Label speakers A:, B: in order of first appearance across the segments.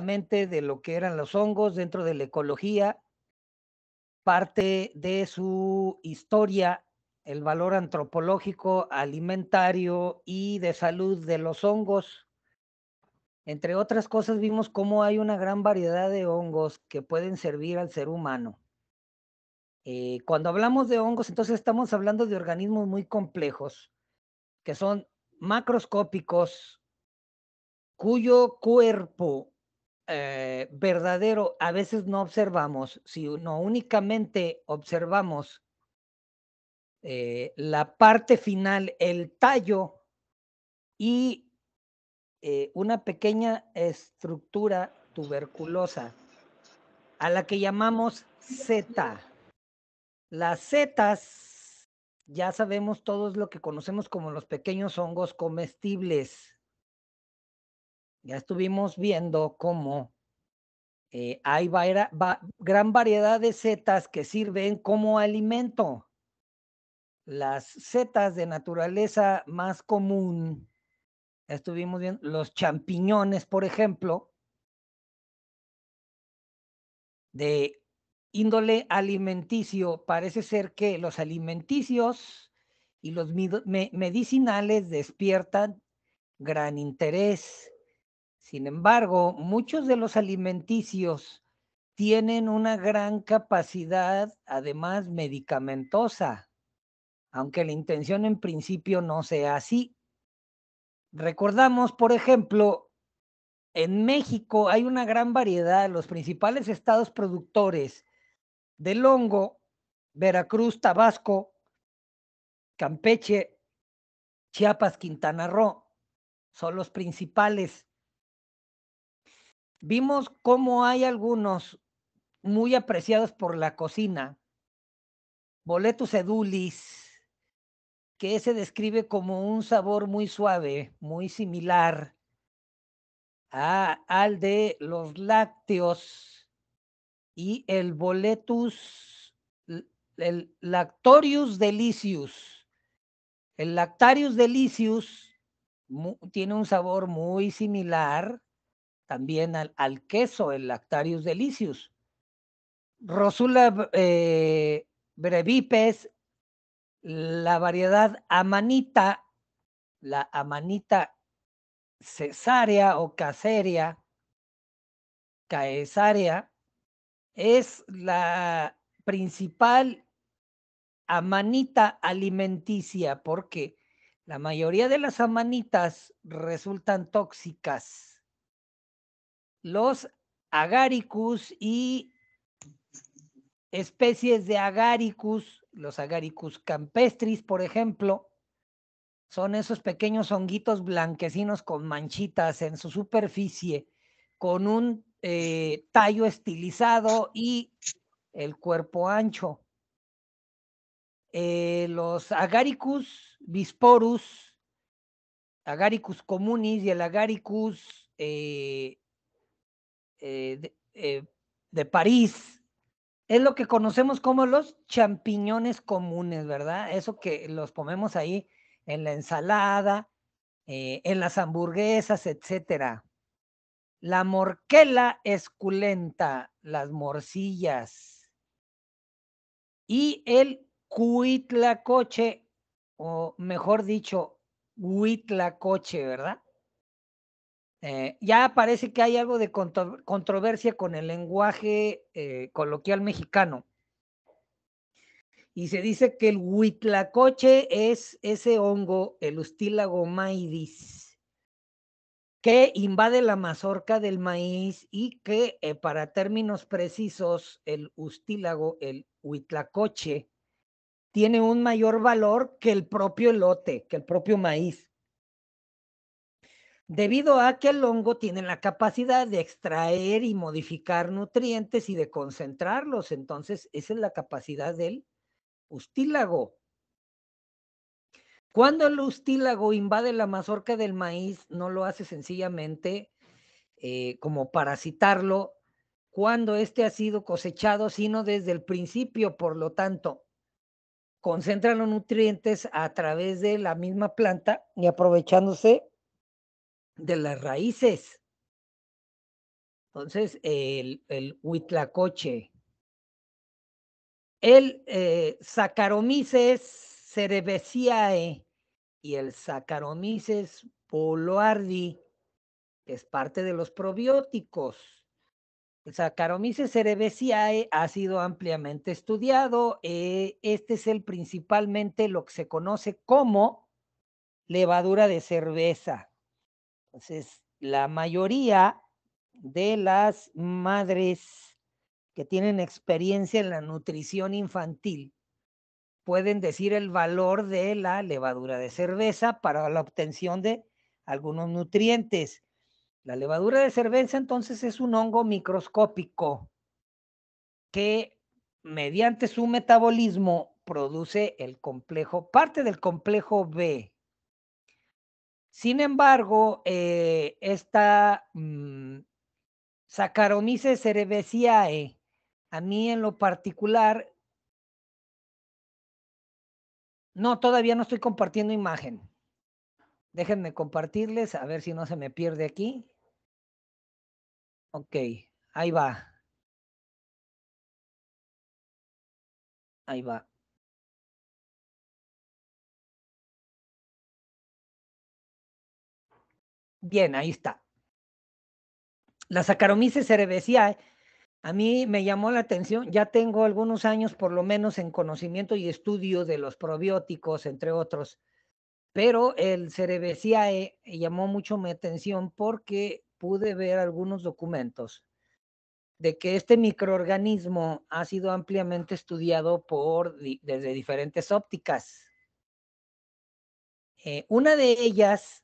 A: de lo que eran los hongos dentro de la ecología, parte de su historia, el valor antropológico, alimentario y de salud de los hongos. Entre otras cosas vimos cómo hay una gran variedad de hongos que pueden servir al ser humano. Eh, cuando hablamos de hongos, entonces estamos hablando de organismos muy complejos, que son macroscópicos, cuyo cuerpo eh, verdadero a veces no observamos, si no únicamente observamos eh, la parte final, el tallo y eh, una pequeña estructura tuberculosa a la que llamamos Zeta. Las setas, ya sabemos todos lo que conocemos como los pequeños hongos comestibles ya estuvimos viendo cómo eh, hay gran variedad de setas que sirven como alimento. Las setas de naturaleza más común, ya estuvimos viendo los champiñones, por ejemplo, de índole alimenticio, parece ser que los alimenticios y los medicinales despiertan gran interés sin embargo, muchos de los alimenticios tienen una gran capacidad, además, medicamentosa, aunque la intención en principio no sea así. Recordamos, por ejemplo, en México hay una gran variedad, de los principales estados productores del hongo, Veracruz, Tabasco, Campeche, Chiapas, Quintana Roo, son los principales vimos cómo hay algunos muy apreciados por la cocina, Boletus edulis, que se describe como un sabor muy suave, muy similar a, al de los lácteos y el Boletus, el Lactorius delicius. El Lactarius delicius tiene un sabor muy similar también al, queso, el Lactarius delicius. Rosula eh, brevipes, la variedad amanita, la amanita cesárea o caseria, caesarea es la principal amanita alimenticia porque la mayoría de las amanitas resultan tóxicas los agaricus y especies de agaricus, los agaricus campestris, por ejemplo, son esos pequeños honguitos blanquecinos con manchitas en su superficie, con un eh, tallo estilizado y el cuerpo ancho. Eh, los agaricus bisporus, agaricus comunis y el agaricus eh, eh, eh, de, París, es lo que conocemos como los champiñones comunes, ¿verdad? Eso que los ponemos ahí en la ensalada, eh, en las hamburguesas, etcétera. La morquela esculenta, las morcillas. Y el cuitlacoche, o mejor dicho, huitlacoche, ¿verdad? Eh, ya parece que hay algo de controversia con el lenguaje eh, coloquial mexicano. Y se dice que el huitlacoche es ese hongo, el ustílago maidis, que invade la mazorca del maíz y que, eh, para términos precisos, el ustílago, el huitlacoche, tiene un mayor valor que el propio elote, que el propio maíz debido a que el hongo tiene la capacidad de extraer y modificar nutrientes y de concentrarlos. Entonces, esa es la capacidad del ustílago. Cuando el ustílago invade la mazorca del maíz, no lo hace sencillamente eh, como parasitarlo cuando éste ha sido cosechado, sino desde el principio. Por lo tanto, concentra los nutrientes a través de la misma planta
B: y aprovechándose de las raíces. Entonces, el, el huitlacoche,
A: el eh, Saccharomyces y el Saccharomyces poloardi, es parte de los probióticos. El Saccharomyces cerevisiae ha sido ampliamente estudiado. Eh, este es el principalmente lo que se conoce como levadura de cerveza. Entonces, la mayoría de las madres que tienen experiencia en la nutrición infantil pueden decir el valor de la levadura de cerveza para la obtención de algunos nutrientes. La levadura de cerveza entonces es un hongo microscópico que mediante su metabolismo produce el complejo, parte del complejo B, sin embargo, eh, esta mm, sacaromice Saccharomyces cerevisiae, a mí en lo particular,
B: no, todavía no estoy compartiendo imagen. Déjenme compartirles, a ver si no se me pierde aquí. Ok, ahí va. Ahí va. Bien, ahí está. La
A: Saccharomyces cerevisiae a mí me llamó la atención, ya tengo algunos años por lo menos en conocimiento y estudio de los probióticos, entre otros, pero el cerevisiae llamó mucho mi atención porque pude ver algunos documentos de que este microorganismo ha sido ampliamente estudiado
B: por, desde diferentes ópticas. Eh, una de ellas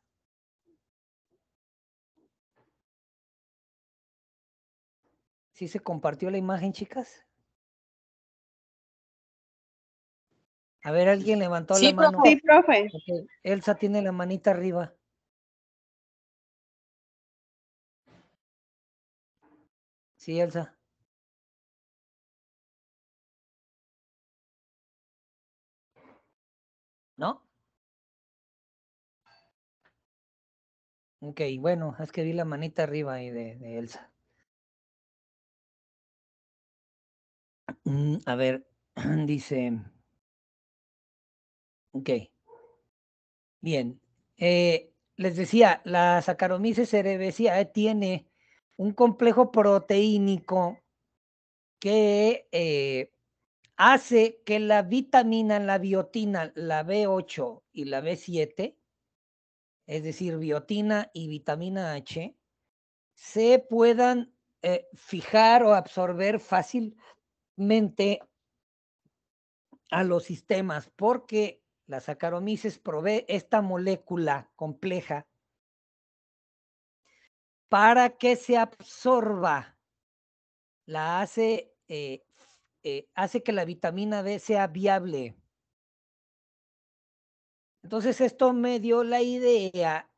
B: ¿Sí se compartió la imagen, chicas? A ver, alguien levantó la mano. Sí, profe. Elsa tiene la manita arriba. Sí, Elsa. ¿No? Ok, bueno, es que vi la manita arriba ahí de Elsa. Mm, a ver, dice. Ok. Bien.
A: Eh, les decía, la Saccharomyces cerevisiae tiene un complejo proteínico que eh, hace que la vitamina, la biotina, la B8 y la B7, es decir, biotina y vitamina H, se puedan eh, fijar o absorber fácil, a los sistemas, porque la Saccharomyces provee esta molécula compleja para que se absorba, la hace, eh, eh, hace que la vitamina D sea viable. Entonces esto me dio la idea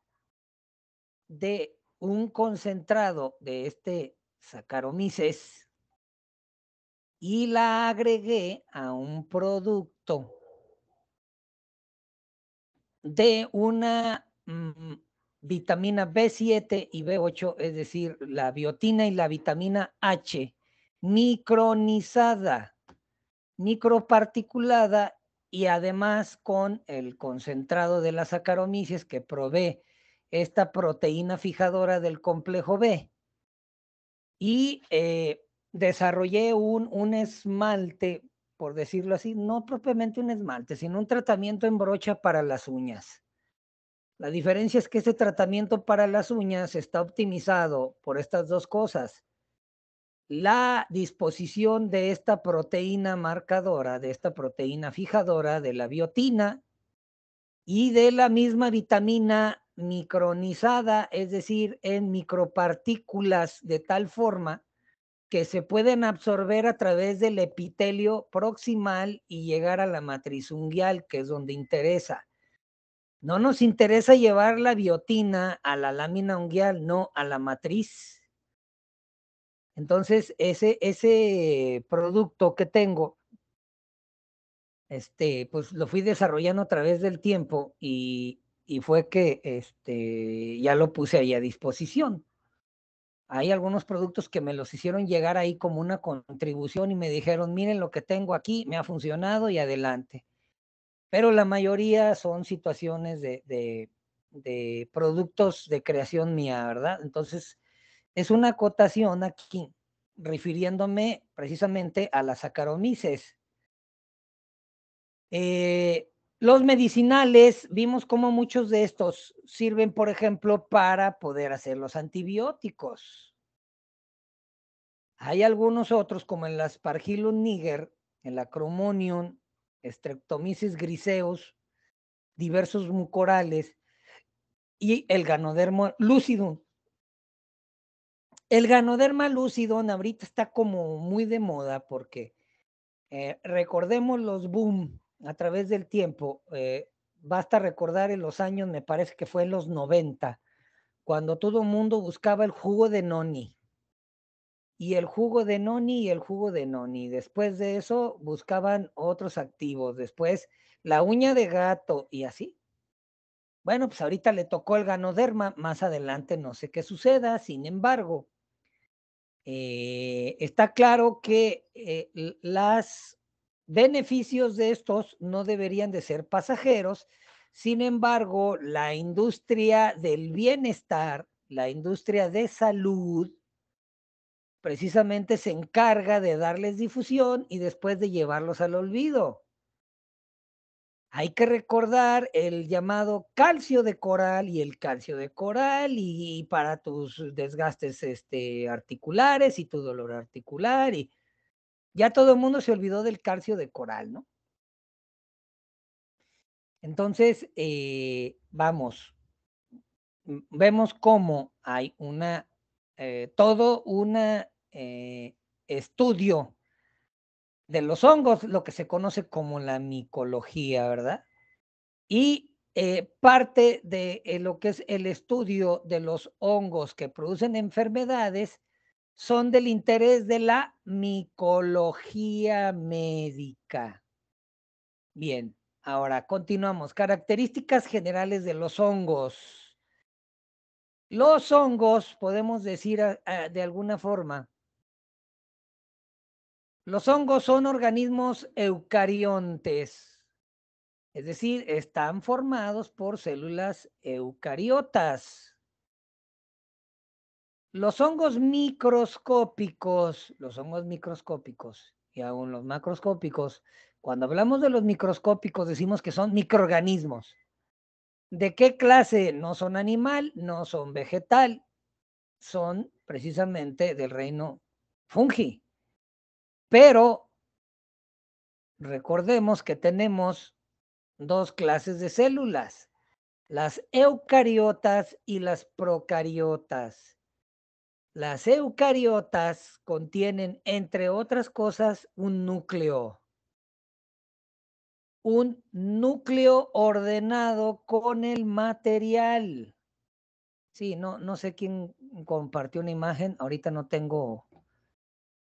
A: de un concentrado de este Saccharomyces y la agregué a un producto de una mm, vitamina B7 y B8, es decir, la biotina y la vitamina H, micronizada, microparticulada y además con el concentrado de las sacaromicis que provee esta proteína fijadora del complejo B. Y eh, desarrollé un, un esmalte, por decirlo así, no propiamente un esmalte, sino un tratamiento en brocha para las uñas. La diferencia es que este tratamiento para las uñas está optimizado por estas dos cosas. La disposición de esta proteína marcadora, de esta proteína fijadora, de la biotina y de la misma vitamina micronizada, es decir, en micropartículas de tal forma que se pueden absorber a través del epitelio proximal y llegar a la matriz unguial, que es donde interesa. No nos interesa llevar la biotina a la lámina unguial, no a la matriz. Entonces, ese, ese producto que tengo, este, pues lo fui desarrollando a través del tiempo y, fue que este, ya lo puse ahí a disposición hay algunos productos que me los hicieron llegar ahí como una contribución y me dijeron, miren lo que tengo aquí, me ha funcionado y adelante. Pero la mayoría son situaciones de, de, productos de creación mía, ¿verdad? Entonces, es una acotación aquí, refiriéndome precisamente a las acaromices. Eh, los medicinales, vimos cómo muchos de estos sirven, por ejemplo, para poder hacer los antibióticos. Hay algunos otros, como el la niger, el acromonium, Streptomyces griseus, diversos mucorales y el Ganoderma lucidum. El Ganoderma lucidum ahorita está como muy de moda porque eh, recordemos los boom a través del tiempo, eh, basta recordar en los años, me parece que fue en los 90, cuando todo el mundo buscaba el jugo de Noni. Y el jugo de Noni y el jugo de Noni. Después de eso buscaban otros activos. Después la uña de gato y así. Bueno, pues ahorita le tocó el ganoderma. Más adelante no sé qué suceda. Sin embargo, eh, está claro que eh, las beneficios de estos no deberían de ser pasajeros. Sin embargo, la industria del bienestar, la industria de salud, precisamente se encarga de darles difusión y después de llevarlos al olvido. Hay que recordar el llamado calcio de coral y el calcio de coral y, para tus desgastes este, articulares y tu dolor articular y ya todo el mundo se olvidó del calcio de coral, ¿no? Entonces, eh, vamos, vemos cómo hay una, eh, todo un eh, estudio de los hongos, lo que se conoce como la micología, ¿verdad? Y parte de lo que es el estudio de los hongos que producen enfermedades son del interés de la micología médica. Bien, ahora continuamos. Características generales de los hongos. Los hongos, podemos decir ah, ah, de alguna forma, los hongos son organismos eucariontes, es decir, están formados por células eucariotas. Los hongos microscópicos, los hongos microscópicos y aún los macroscópicos, cuando hablamos de los microscópicos decimos que son microorganismos. ¿De qué clase? No son animal, no son vegetal, son precisamente del reino fungi. Pero recordemos que tenemos dos clases de células, las eucariotas y las procariotas. Las eucariotas contienen, entre otras cosas, un núcleo. Un núcleo ordenado con el material. Sí, no, no sé quién compartió una imagen. Ahorita no
B: tengo,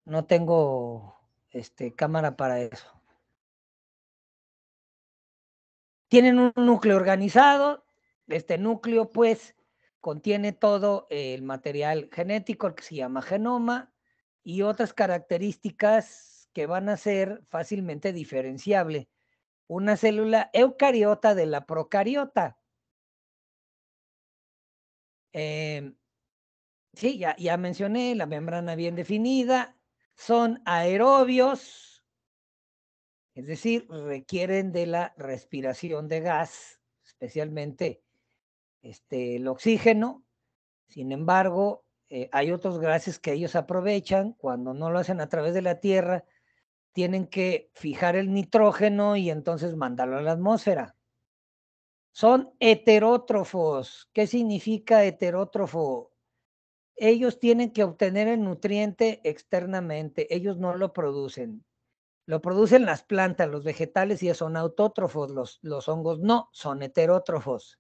B: no tengo este, cámara para eso. Tienen un núcleo organizado.
A: Este núcleo, pues, Contiene todo el material genético el que se llama genoma y otras características que van a ser fácilmente diferenciable. Una célula eucariota de la procariota. Em, sí, ya, ya mencioné la membrana bien definida. Son aerobios, es decir, requieren de la respiración de gas, especialmente este, el oxígeno. Sin embargo, eh, hay otros gases que ellos aprovechan cuando no lo hacen a través de la Tierra. Tienen que fijar el nitrógeno y entonces mandarlo a la atmósfera. Son heterótrofos. ¿Qué significa heterótrofo? Ellos tienen que obtener el nutriente externamente, ellos no lo producen. Lo producen las plantas, los vegetales y son autótrofos, los hongos no, son heterótrofos.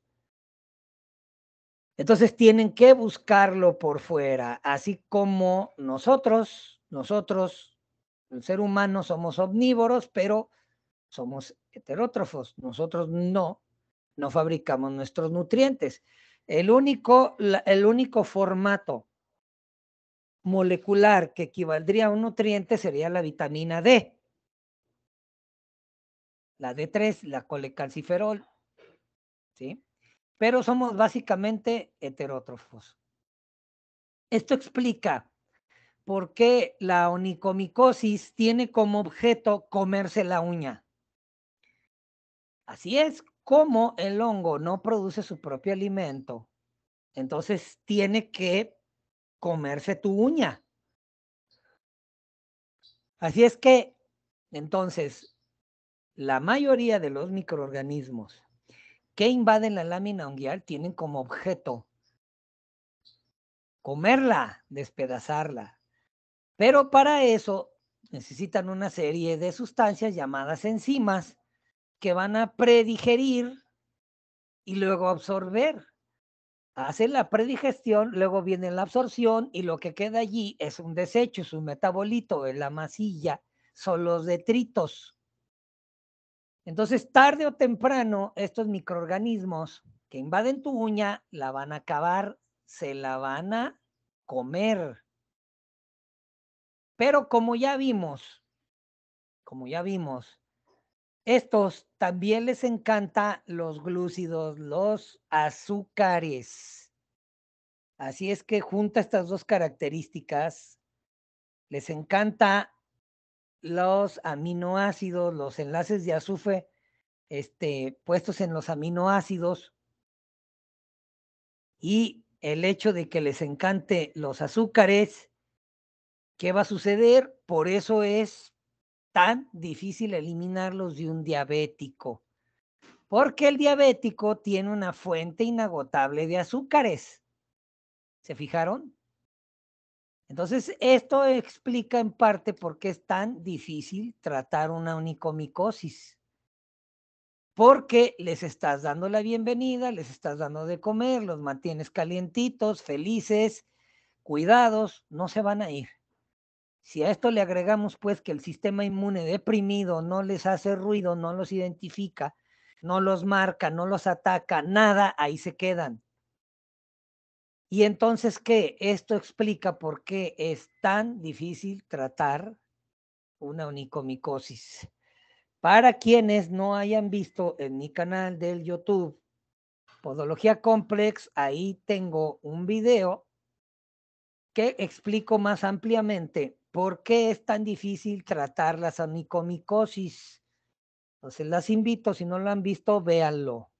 A: Entonces tienen que buscarlo por fuera, así como nosotros, nosotros, el ser humano, somos omnívoros, pero somos heterótrofos. Nosotros no, no fabricamos nuestros nutrientes. El único, el único formato molecular que equivaldría a un nutriente sería la vitamina D. La D3, la colecalciferol. ¿Sí? pero somos básicamente heterótrofos. Esto explica por qué la onicomicosis tiene como objeto comerse la uña. Así es como el hongo no produce su propio alimento, entonces tiene que comerse tu uña. Así es que, entonces, la mayoría de los microorganismos ¿Qué invaden la lámina unguial? Tienen como objeto comerla, despedazarla. Pero para eso necesitan una serie de sustancias llamadas enzimas que van a predigerir y luego absorber. Hacen la predigestión, luego viene la absorción y lo que queda allí es un desecho, es un metabolito, es la masilla, son los detritos. Entonces, tarde o temprano, estos microorganismos que invaden tu uña la van a acabar, se la van a comer. Pero como ya vimos, como ya vimos, estos también les encanta los glúcidos, los azúcares. Así es que junta estas dos características, les encanta los aminoácidos, los enlaces de azufre este, puestos en los aminoácidos y el hecho de que les encante los azúcares, ¿qué va a suceder? Por eso es tan difícil eliminarlos de un diabético, porque el diabético tiene una fuente inagotable de azúcares. ¿Se fijaron? Entonces, esto explica en parte por qué es tan difícil tratar una onicomicosis. Porque les estás dando la bienvenida, les estás dando de comer, los mantienes calientitos, felices, cuidados, no se van a ir. Si a esto le agregamos pues que el sistema inmune deprimido no les hace ruido, no los identifica, no los marca, no los ataca, nada, ahí se quedan. Y entonces, ¿qué? Esto explica por qué es tan difícil tratar una onicomicosis. Para quienes no hayan visto en mi canal del YouTube, Podología Complex, ahí tengo un video que explico más ampliamente por qué es tan difícil tratar las onicomicosis. Entonces las invito, si no lo han visto, véanlo.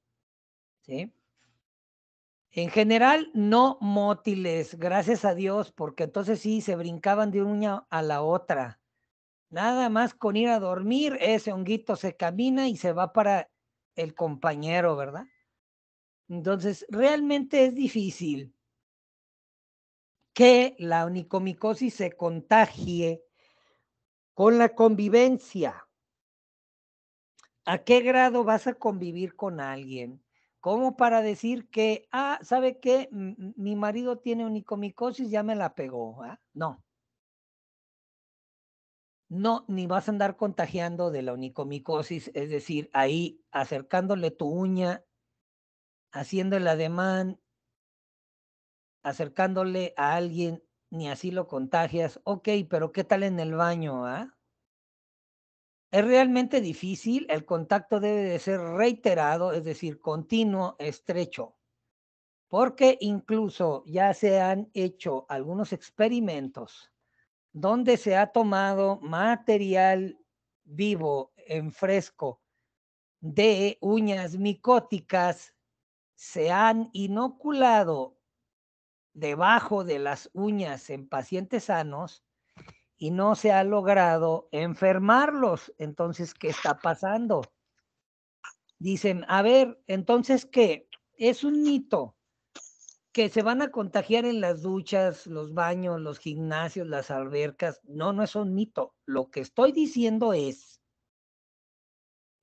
A: ¿Sí? En general, no mótiles, gracias a Dios, porque entonces sí, se brincaban de una a la otra. Nada más con ir a dormir, ese honguito se camina y se va para el compañero, ¿verdad? Entonces, realmente es difícil que la onicomicosis se contagie con la convivencia. ¿A qué grado vas a convivir con alguien? como para decir que, ah, ¿sabe qué? mi marido tiene unicomicosis, ya me la pegó. ¿ah? No. No, ni vas a andar contagiando de la unicomicosis, es decir, ahí acercándole tu uña, haciendo el ademán, acercándole a alguien, ni así lo contagias. Ok, pero ¿qué tal en el baño? ¿Ah? Es realmente difícil, el contacto debe de ser reiterado, es decir, continuo, estrecho, porque incluso ya se han hecho algunos experimentos donde se ha tomado material vivo en fresco de uñas micóticas, se han inoculado debajo de las uñas en pacientes sanos y no se ha logrado enfermarlos. Entonces, ¿qué está pasando? Dicen, a ver, entonces, ¿qué? Es un mito que se van a contagiar en las duchas, los baños, los gimnasios, las albercas. No, no es un mito. Lo que estoy diciendo es,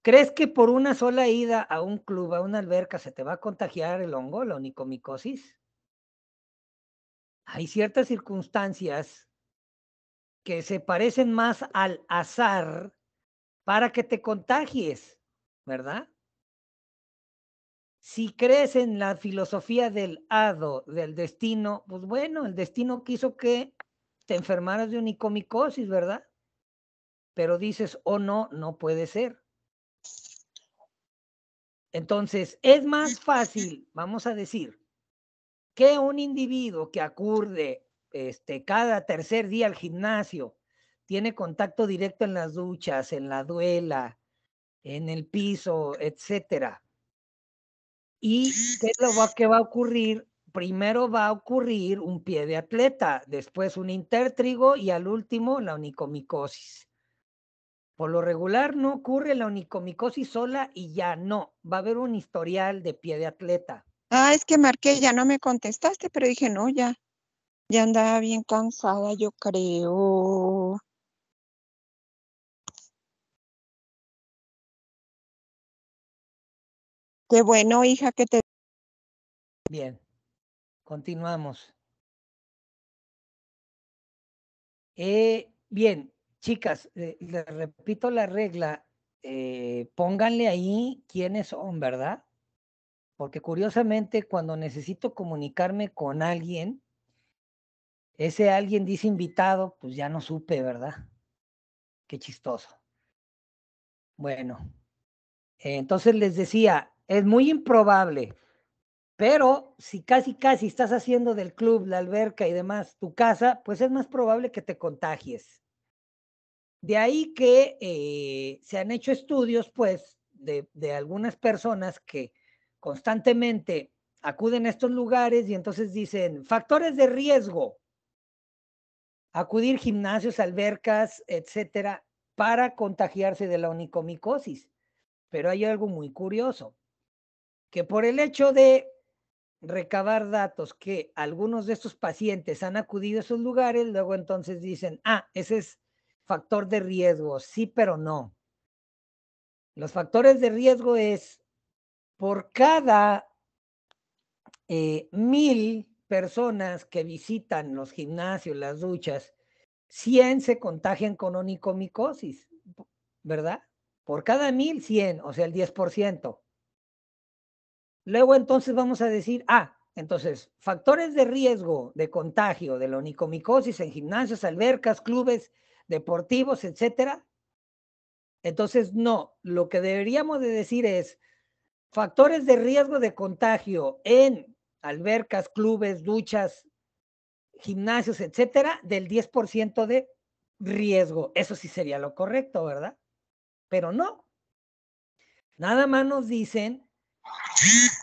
A: ¿crees que por una sola ida a un club, a una alberca, se te va a contagiar el hongo, la onicomicosis? Hay ciertas circunstancias que se parecen más al azar para que te contagies, ¿verdad? Si crees en la filosofía del hado, del destino, pues bueno, el destino quiso que te enfermaras de unicomicosis, ¿verdad? Pero dices, oh no, no puede ser. Entonces, es más fácil, vamos a decir, que un individuo que acude este, cada tercer día al gimnasio, tiene contacto directo en las duchas, en la duela, en el piso, etcétera. ¿Y qué lo que va a ocurrir? Primero va a ocurrir un pie de atleta, después un intertrigo y al último la onicomicosis. Por lo regular no ocurre la onicomicosis sola y ya no, va a haber un historial de pie de atleta. Ah,
B: es que marqué, ya no me contestaste, pero dije, no, ya, ya andaba bien cansada, yo creo. Qué bueno, hija, que te... Bien, continuamos. Eh, bien, chicas, eh, les repito la regla.
A: Eh, pónganle ahí quiénes son, ¿verdad? Porque curiosamente, cuando necesito comunicarme con alguien, ese alguien dice invitado, pues ya no supe, ¿verdad? Qué chistoso. Bueno, entonces les decía, es muy improbable, pero si casi casi estás haciendo del club, la alberca y demás tu casa, pues es más probable que te contagies. De ahí que eh, se han hecho estudios, pues, de algunas personas que constantemente acuden a estos lugares y entonces dicen factores de riesgo acudir gimnasios, albercas, etcétera, para contagiarse de la onicomicosis. Pero hay algo muy curioso, que por el hecho de recabar datos que algunos de estos pacientes han acudido a esos lugares, luego entonces dicen, ah, ese es factor de riesgo, sí, pero no. Los factores de riesgo es por cada eh, mil personas que visitan los gimnasios, las duchas, 100 se contagian con onicomicosis, ¿verdad? Por cada mil, o sea, el 10%. Luego entonces vamos a decir, ah, entonces, factores de riesgo de contagio de la onicomicosis en gimnasios, albercas, clubes deportivos, etcétera. Entonces, no, lo que deberíamos de decir es factores de riesgo de contagio en albercas, clubes, duchas, gimnasios, etcétera, del 10% de riesgo. Eso sí sería lo correcto, ¿verdad? Pero no. Nada más nos dicen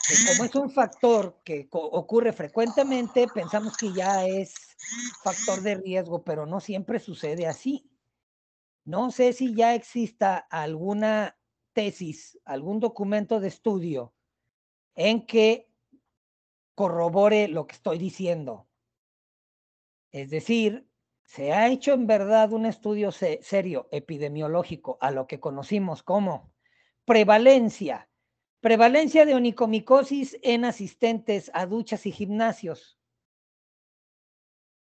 A: que como es un factor que ocurre frecuentemente, pensamos que ya es factor de riesgo, pero no siempre sucede así. No sé si ya exista alguna tesis, algún documento de estudio en que corrobore lo que estoy diciendo. Es decir, se ha hecho en verdad un estudio serio epidemiológico a lo que conocimos como prevalencia, prevalencia de onicomicosis en asistentes a duchas y gimnasios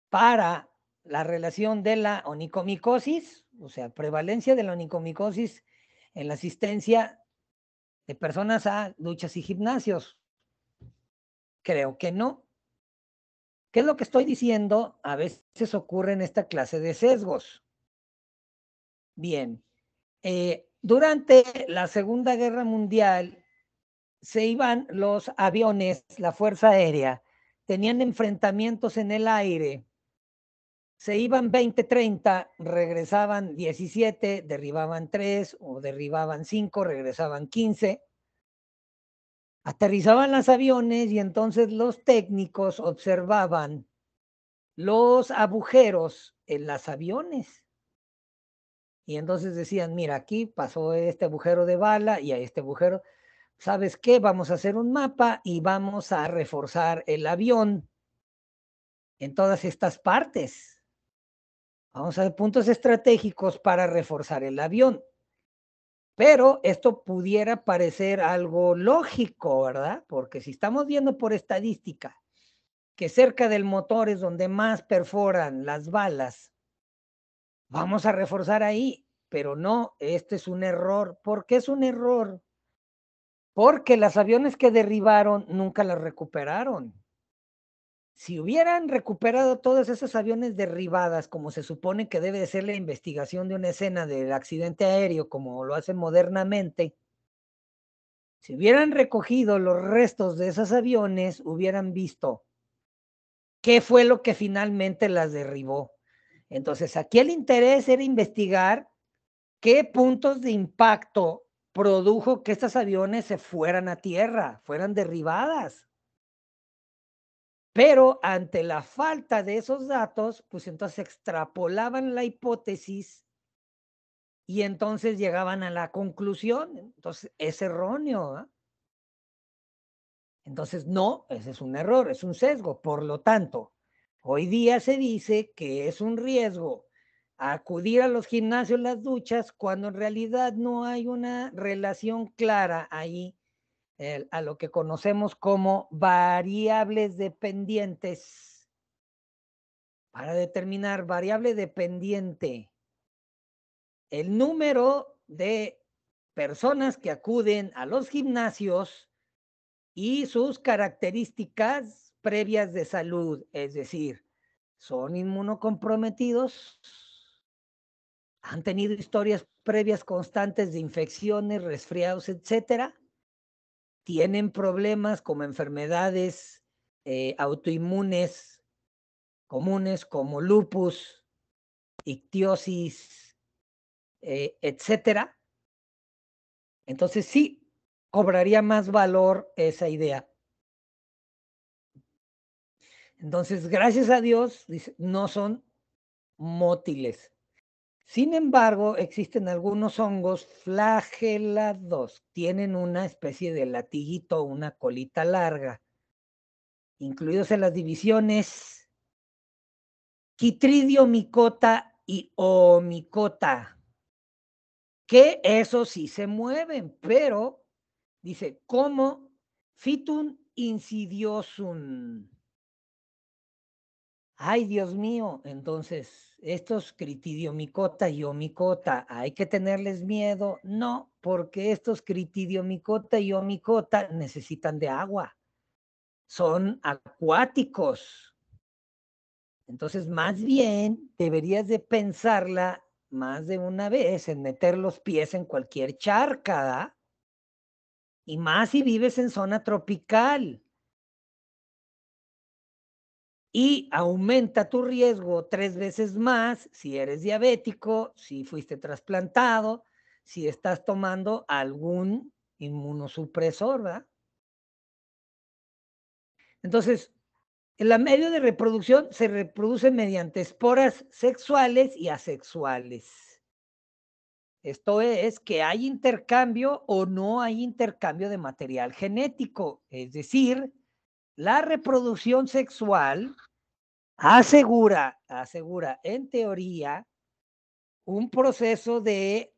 A: para la relación de la onicomicosis, o sea, prevalencia de la onicomicosis en la asistencia de personas a duchas y gimnasios. Creo que no. ¿Qué es lo que estoy diciendo? A veces ocurre en esta clase de sesgos. Bien, eh, durante la Segunda Guerra Mundial se iban los aviones, la Fuerza Aérea, tenían enfrentamientos en el aire, se iban 20, 30, regresaban 17, derribaban 3 o derribaban 5, regresaban 15 aterrizaban los aviones y entonces los técnicos observaban los agujeros en los aviones. Y entonces decían, mira, aquí pasó este agujero de bala y a este agujero, ¿sabes qué? Vamos a hacer un mapa y vamos a reforzar el avión en todas estas partes. Vamos a hacer puntos estratégicos para reforzar el avión. Pero esto pudiera parecer algo lógico, ¿verdad? Porque si estamos viendo por estadística que cerca del motor es donde más perforan las balas, vamos a reforzar ahí. Pero no, este es un error. ¿Por qué es un error? Porque los aviones que derribaron nunca las recuperaron si hubieran recuperado todos esos aviones derribadas, como se supone que debe ser la investigación de una escena del accidente aéreo, como lo hacen modernamente, si hubieran recogido los restos de esos aviones, hubieran visto qué fue lo que finalmente las derribó. Entonces, aquí el interés era investigar qué puntos de impacto produjo que estos aviones se fueran a tierra, fueran derribadas. Pero ante la falta de esos datos, pues entonces extrapolaban la hipótesis y entonces llegaban a la conclusión. Entonces es erróneo. ¿ah? Entonces no, ese es un error, es un sesgo. Por lo tanto, hoy día se dice que es un riesgo acudir a los gimnasios, las duchas, cuando en realidad no hay una relación clara ahí a lo que conocemos como variables dependientes. Para determinar variable dependiente, el número de personas que acuden a los gimnasios y sus características previas de salud, es decir, son inmunocomprometidos, han tenido historias previas constantes de infecciones, resfriados, etcétera, tienen problemas como enfermedades eh, autoinmunes comunes como lupus, ictiosis, eh, etcétera. Entonces sí, cobraría más valor esa idea. Entonces, gracias a Dios, no son mótiles. Sin embargo, existen algunos hongos flagelados. Tienen una especie de latiguito, una colita larga, incluidos en las divisiones quitridiomicota y omicota, que eso sí se mueven, pero dice, como fitum insidiosum ay Dios mío, entonces estos critidiomicota y omicota, ¿hay que tenerles miedo? No, porque estos critidiomicota y omicota necesitan de agua, son acuáticos. Entonces, más bien deberías de pensarla más de una vez en meter los pies en cualquier charca, ¿ah? y más si vives en zona tropical y aumenta tu riesgo tres veces más si eres diabético, si fuiste trasplantado, si estás tomando algún inmunosupresor, ¿verdad? Entonces, el medio de reproducción se reproduce mediante esporas sexuales y asexuales. Esto es que hay intercambio o no hay intercambio de material genético, es decir, la reproducción sexual asegura, asegura en teoría un proceso de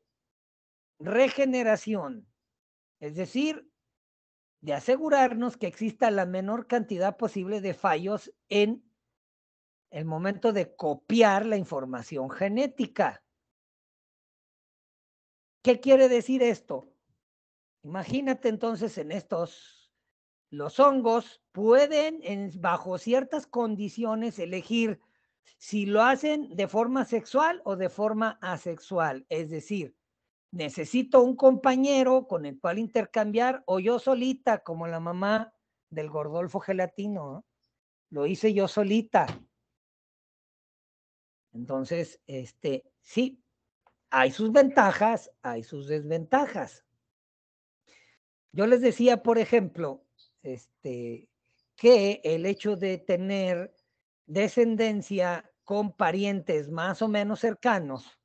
A: regeneración, es decir, de asegurarnos que exista la menor cantidad posible de fallos en el momento de copiar la información genética. ¿Qué quiere decir esto? Imagínate entonces en estos, los hongos pueden, bajo ciertas condiciones, elegir si lo hacen de forma sexual o de forma asexual. Es decir, necesito un compañero con el cual intercambiar o yo solita, como la mamá del Gordolfo Gelatino. Lo hice yo solita. Entonces, este, sí, hay sus ventajas, hay sus desventajas. Yo les decía, por ejemplo, este, que el hecho de tener descendencia con parientes más o menos cercanos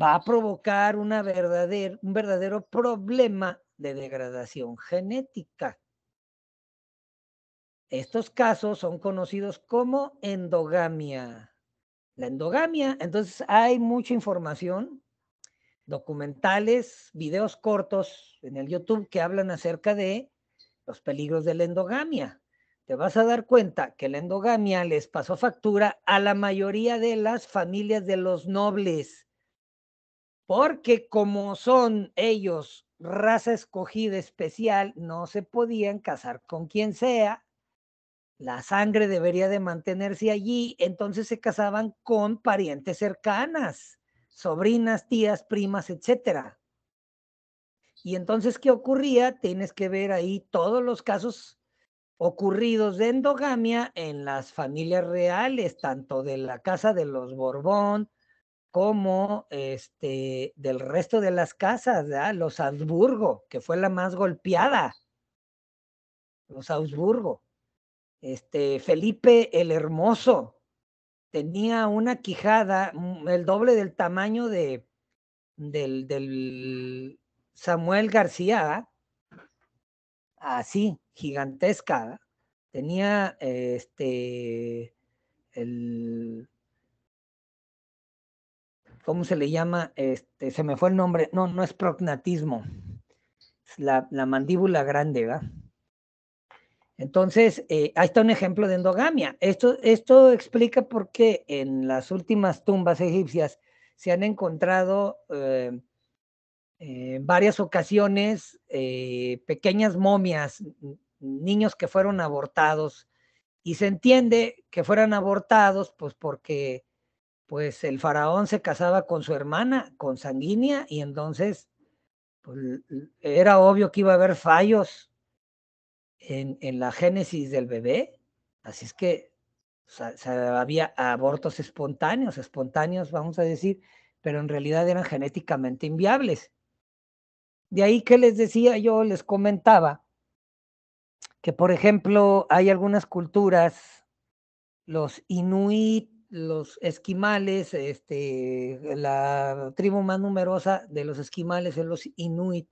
A: va a provocar un verdadero problema de degradación genética. Estos casos son conocidos como endogamia. La endogamia, entonces hay mucha información, documentales, videos cortos en el YouTube que hablan acerca de los peligros de la endogamia te vas a dar cuenta que la endogamia les pasó factura a la mayoría de las familias de los nobles, porque como son ellos raza escogida especial, no se podían casar con quien sea, la sangre debería de mantenerse allí, entonces se casaban con parientes cercanas, sobrinas, tías, primas, etc. Y entonces, ¿qué ocurría? Tienes que ver ahí todos los casos ocurridos de endogamia en las familias reales, tanto de la casa de los Borbón como este, del resto de las casas, los Habsburgo, que fue la más golpeada, los Habsburgo. Este, Felipe el Hermoso tenía una quijada mm, el doble del tamaño de, del, del Samuel García, ¿ah? así, gigantesca. Tenía este el ¿cómo se le llama? Este, se me fue el nombre, no, no es prognatismo, es la, mandíbula grande, ¿verdad? Entonces, eh, ahí está un ejemplo de endogamia. Esto, esto explica por qué en las últimas tumbas egipcias se han encontrado en eh, eh, varias ocasiones pequeñas momias niños que fueron abortados y se entiende que fueran abortados pues porque pues el faraón se casaba con su hermana, con sanguínea, y entonces pues, era obvio que iba a haber fallos en, en la génesis del bebé, así es que había abortos espontáneos, espontáneos vamos a decir, pero en realidad eran genéticamente inviables. De ahí que les decía yo, les comentaba, que por ejemplo hay algunas culturas, los inuit, los esquimales, este, la tribu más numerosa de los esquimales son los inuit,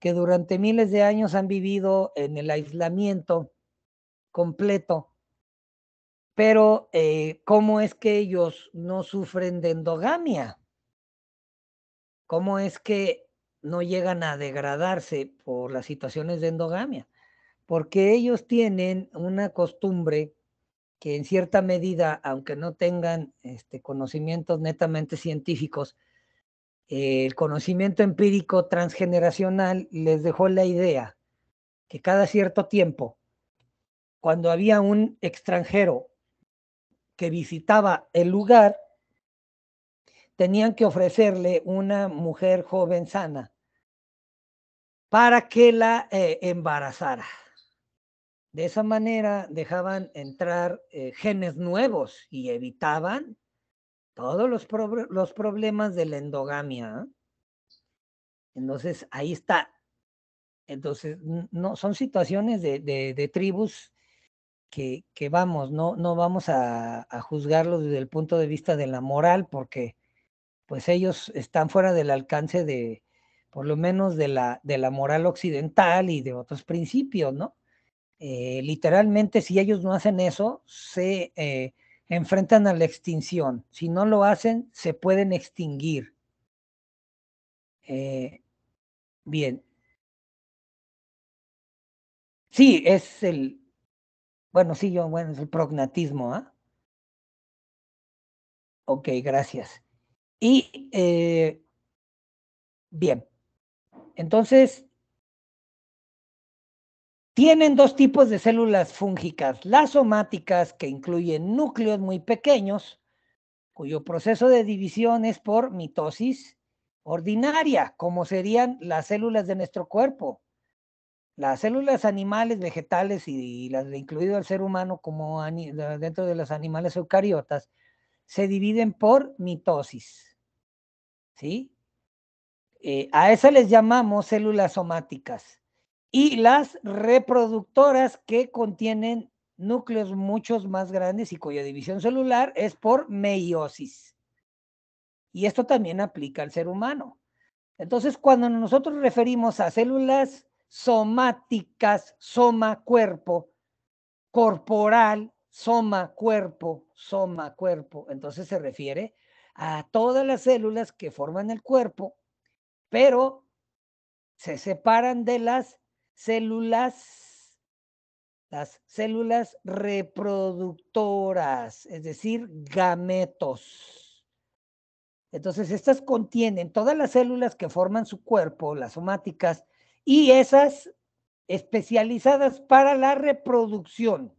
A: que durante miles de años han vivido en el aislamiento completo. Pero, eh, ¿cómo es que ellos no sufren de endogamia? ¿Cómo es que no llegan a degradarse por las situaciones de endogamia? porque ellos tienen una costumbre que en cierta medida, aunque no tengan este, conocimientos netamente científicos, el conocimiento empírico transgeneracional les dejó la idea que cada cierto tiempo, cuando había un extranjero que visitaba el lugar, tenían que ofrecerle una mujer joven sana para que la eh, embarazara. De esa manera dejaban entrar eh, genes nuevos y evitaban todos los, los problemas de la endogamia. Entonces, ahí está. Entonces, no, son situaciones de, de, tribus que, que, vamos, no, no vamos a, juzgarlos desde el punto de vista de la moral, porque pues ellos están fuera del alcance de, por lo menos de la, de la moral occidental y de otros principios, ¿no? Eh, literalmente, si ellos no hacen eso, se eh, enfrentan a la extinción. Si no lo
B: hacen, se pueden extinguir. Eh, bien. Sí, es el. Bueno, sí, yo, bueno, es el prognatismo, ¿ah? Ok, gracias. Y bien, entonces tienen dos tipos de células
A: fúngicas, las somáticas, que incluyen núcleos muy pequeños, cuyo proceso de división es por mitosis ordinaria, como serían las células de nuestro cuerpo. Las células animales, vegetales y, las las incluido el ser humano como dentro de los animales eucariotas, se dividen por mitosis. ¿Sí? Eh, a esas les llamamos células somáticas y las reproductoras que contienen núcleos muchos más grandes y cuya división celular es por meiosis. Y esto también aplica al ser humano. Entonces, cuando nosotros referimos a células somáticas, soma cuerpo, corporal, soma cuerpo, soma cuerpo, entonces se refiere a todas las células que forman el cuerpo, pero se separan de las células, las células reproductoras, es decir, gametos. Entonces, estas contienen todas las células que forman su cuerpo, las somáticas, y esas especializadas para la reproducción,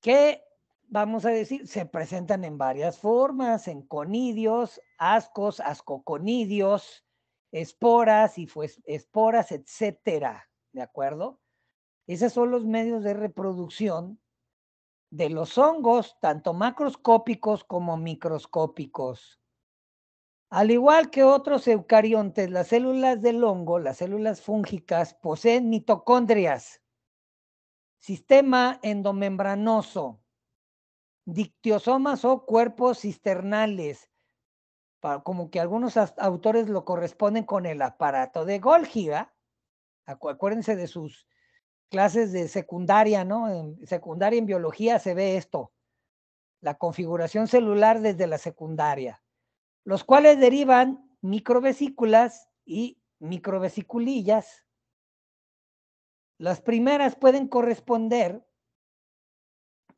A: que vamos a decir, se presentan en varias formas, en conidios, ascos, ascoconidios, esporas y fue esporas, etcétera, ¿de acuerdo? Esos son los medios de reproducción de los hongos, tanto macroscópicos como microscópicos. Al igual que otros eucariontes, las células del hongo, las células fúngicas, poseen mitocondrias, sistema endomembranoso, dictiosomas o cuerpos cisternales, como que algunos autores lo corresponden con el aparato de Golgi, Acuérdense de sus clases de secundaria, ¿no? En secundaria en biología se ve esto, la configuración celular desde la secundaria, los cuales derivan microvesículas y microvesiculillas. Las primeras pueden corresponder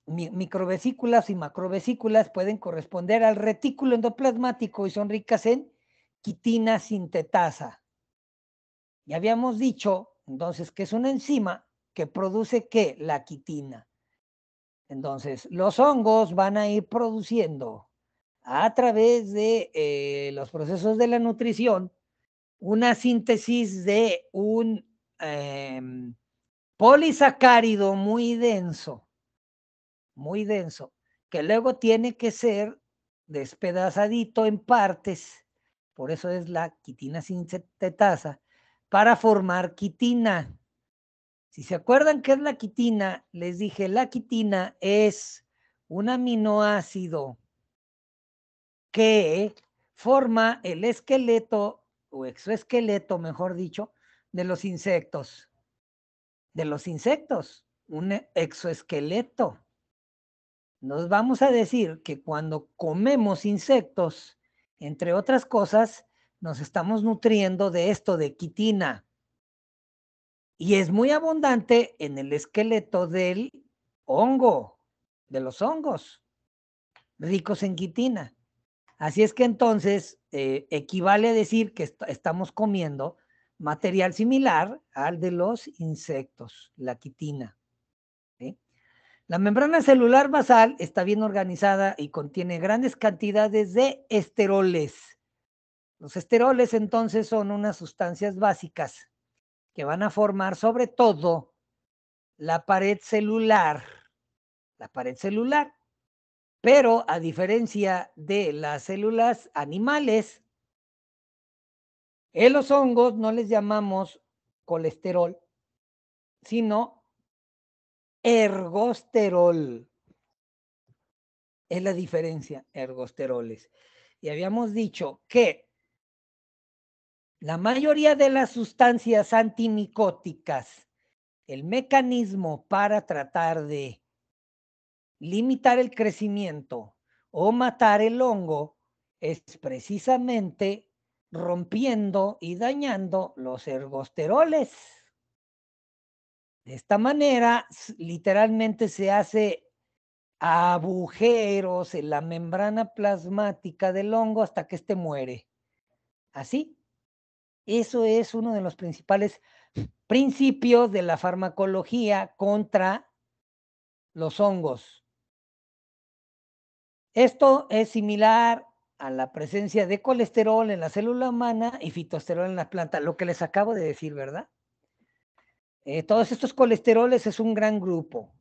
A: microvesículas y macrovesículas pueden corresponder al retículo endoplasmático y son ricas en quitina sintetasa. Ya habíamos dicho entonces que es una enzima que produce qué? La quitina. Entonces, los hongos van a ir produciendo a través de eh, los procesos de la nutrición una síntesis de un em, polisacárido muy denso muy denso, que luego tiene que ser despedazadito en partes, por eso es la quitina sintetasa, para formar quitina. Si se acuerdan qué es la quitina, les dije, la quitina es un aminoácido que forma el esqueleto o exoesqueleto, mejor dicho, de los insectos. De los insectos, un exoesqueleto nos vamos a decir que cuando comemos insectos, entre otras cosas, nos estamos nutriendo de esto de quitina. Y es muy abundante en el esqueleto del hongo, de los hongos, ricos en quitina. Así es que entonces eh, equivale a decir que estamos comiendo material similar al de los insectos, la quitina. La membrana celular basal está bien organizada y contiene grandes cantidades de esteroles. Los esteroles entonces son unas sustancias básicas que van a formar sobre todo la pared celular, la pared celular. Pero a diferencia de las células animales, en los hongos no les llamamos colesterol, sino ergosterol. Es la diferencia, ergosteroles. Y habíamos dicho que la mayoría de las sustancias antimicóticas, el mecanismo para tratar de limitar el crecimiento o matar el hongo es precisamente rompiendo y dañando los ergosteroles. De esta manera, literalmente se hace agujeros en la membrana plasmática del hongo hasta que éste muere. Así. Eso es uno de los principales principios de la farmacología contra los hongos. Esto es similar a la presencia de colesterol en la célula humana y fitosterol en las plantas, lo que les acabo de decir, ¿verdad? Eh, todos estos colesteroles es un gran grupo.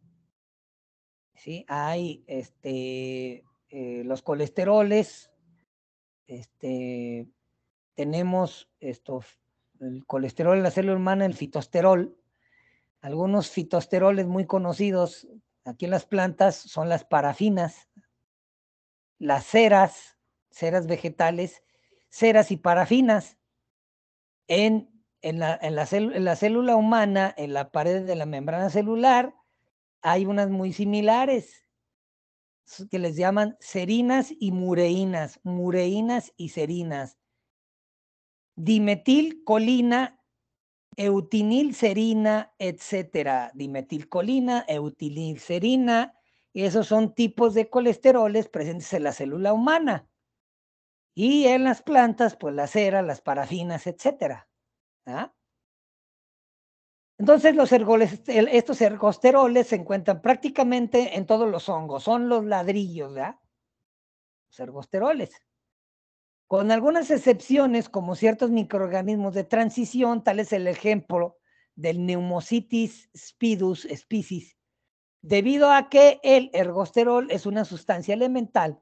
A: ¿sí? Hay este, eh, los colesteroles, este, tenemos el colesterol en la célula humana, el fitosterol. Algunos fitosteroles muy conocidos aquí en las plantas son las parafinas, las ceras, ceras vegetales, ceras y parafinas. En en la, célula humana, en la pared de la membrana celular, hay unas muy similares que les llaman serinas y mureínas, mureínas y serinas. Dimetilcolina, eutinilcerina, etcétera. Dimetilcolina, eutinilcerina, y esos son tipos de colesteroles presentes en la célula humana. Y en las plantas, pues la cera, las parafinas, etcétera. ¿ah? Entonces, los ergoles estos ergosteroles se encuentran prácticamente en todos los hongos, son los ladrillos, ¿verdad? Los ergosteroles. Con algunas excepciones, como ciertos microorganismos de transición, tal es el ejemplo del Pneumocitis spidus species, debido a que el ergosterol es una sustancia elemental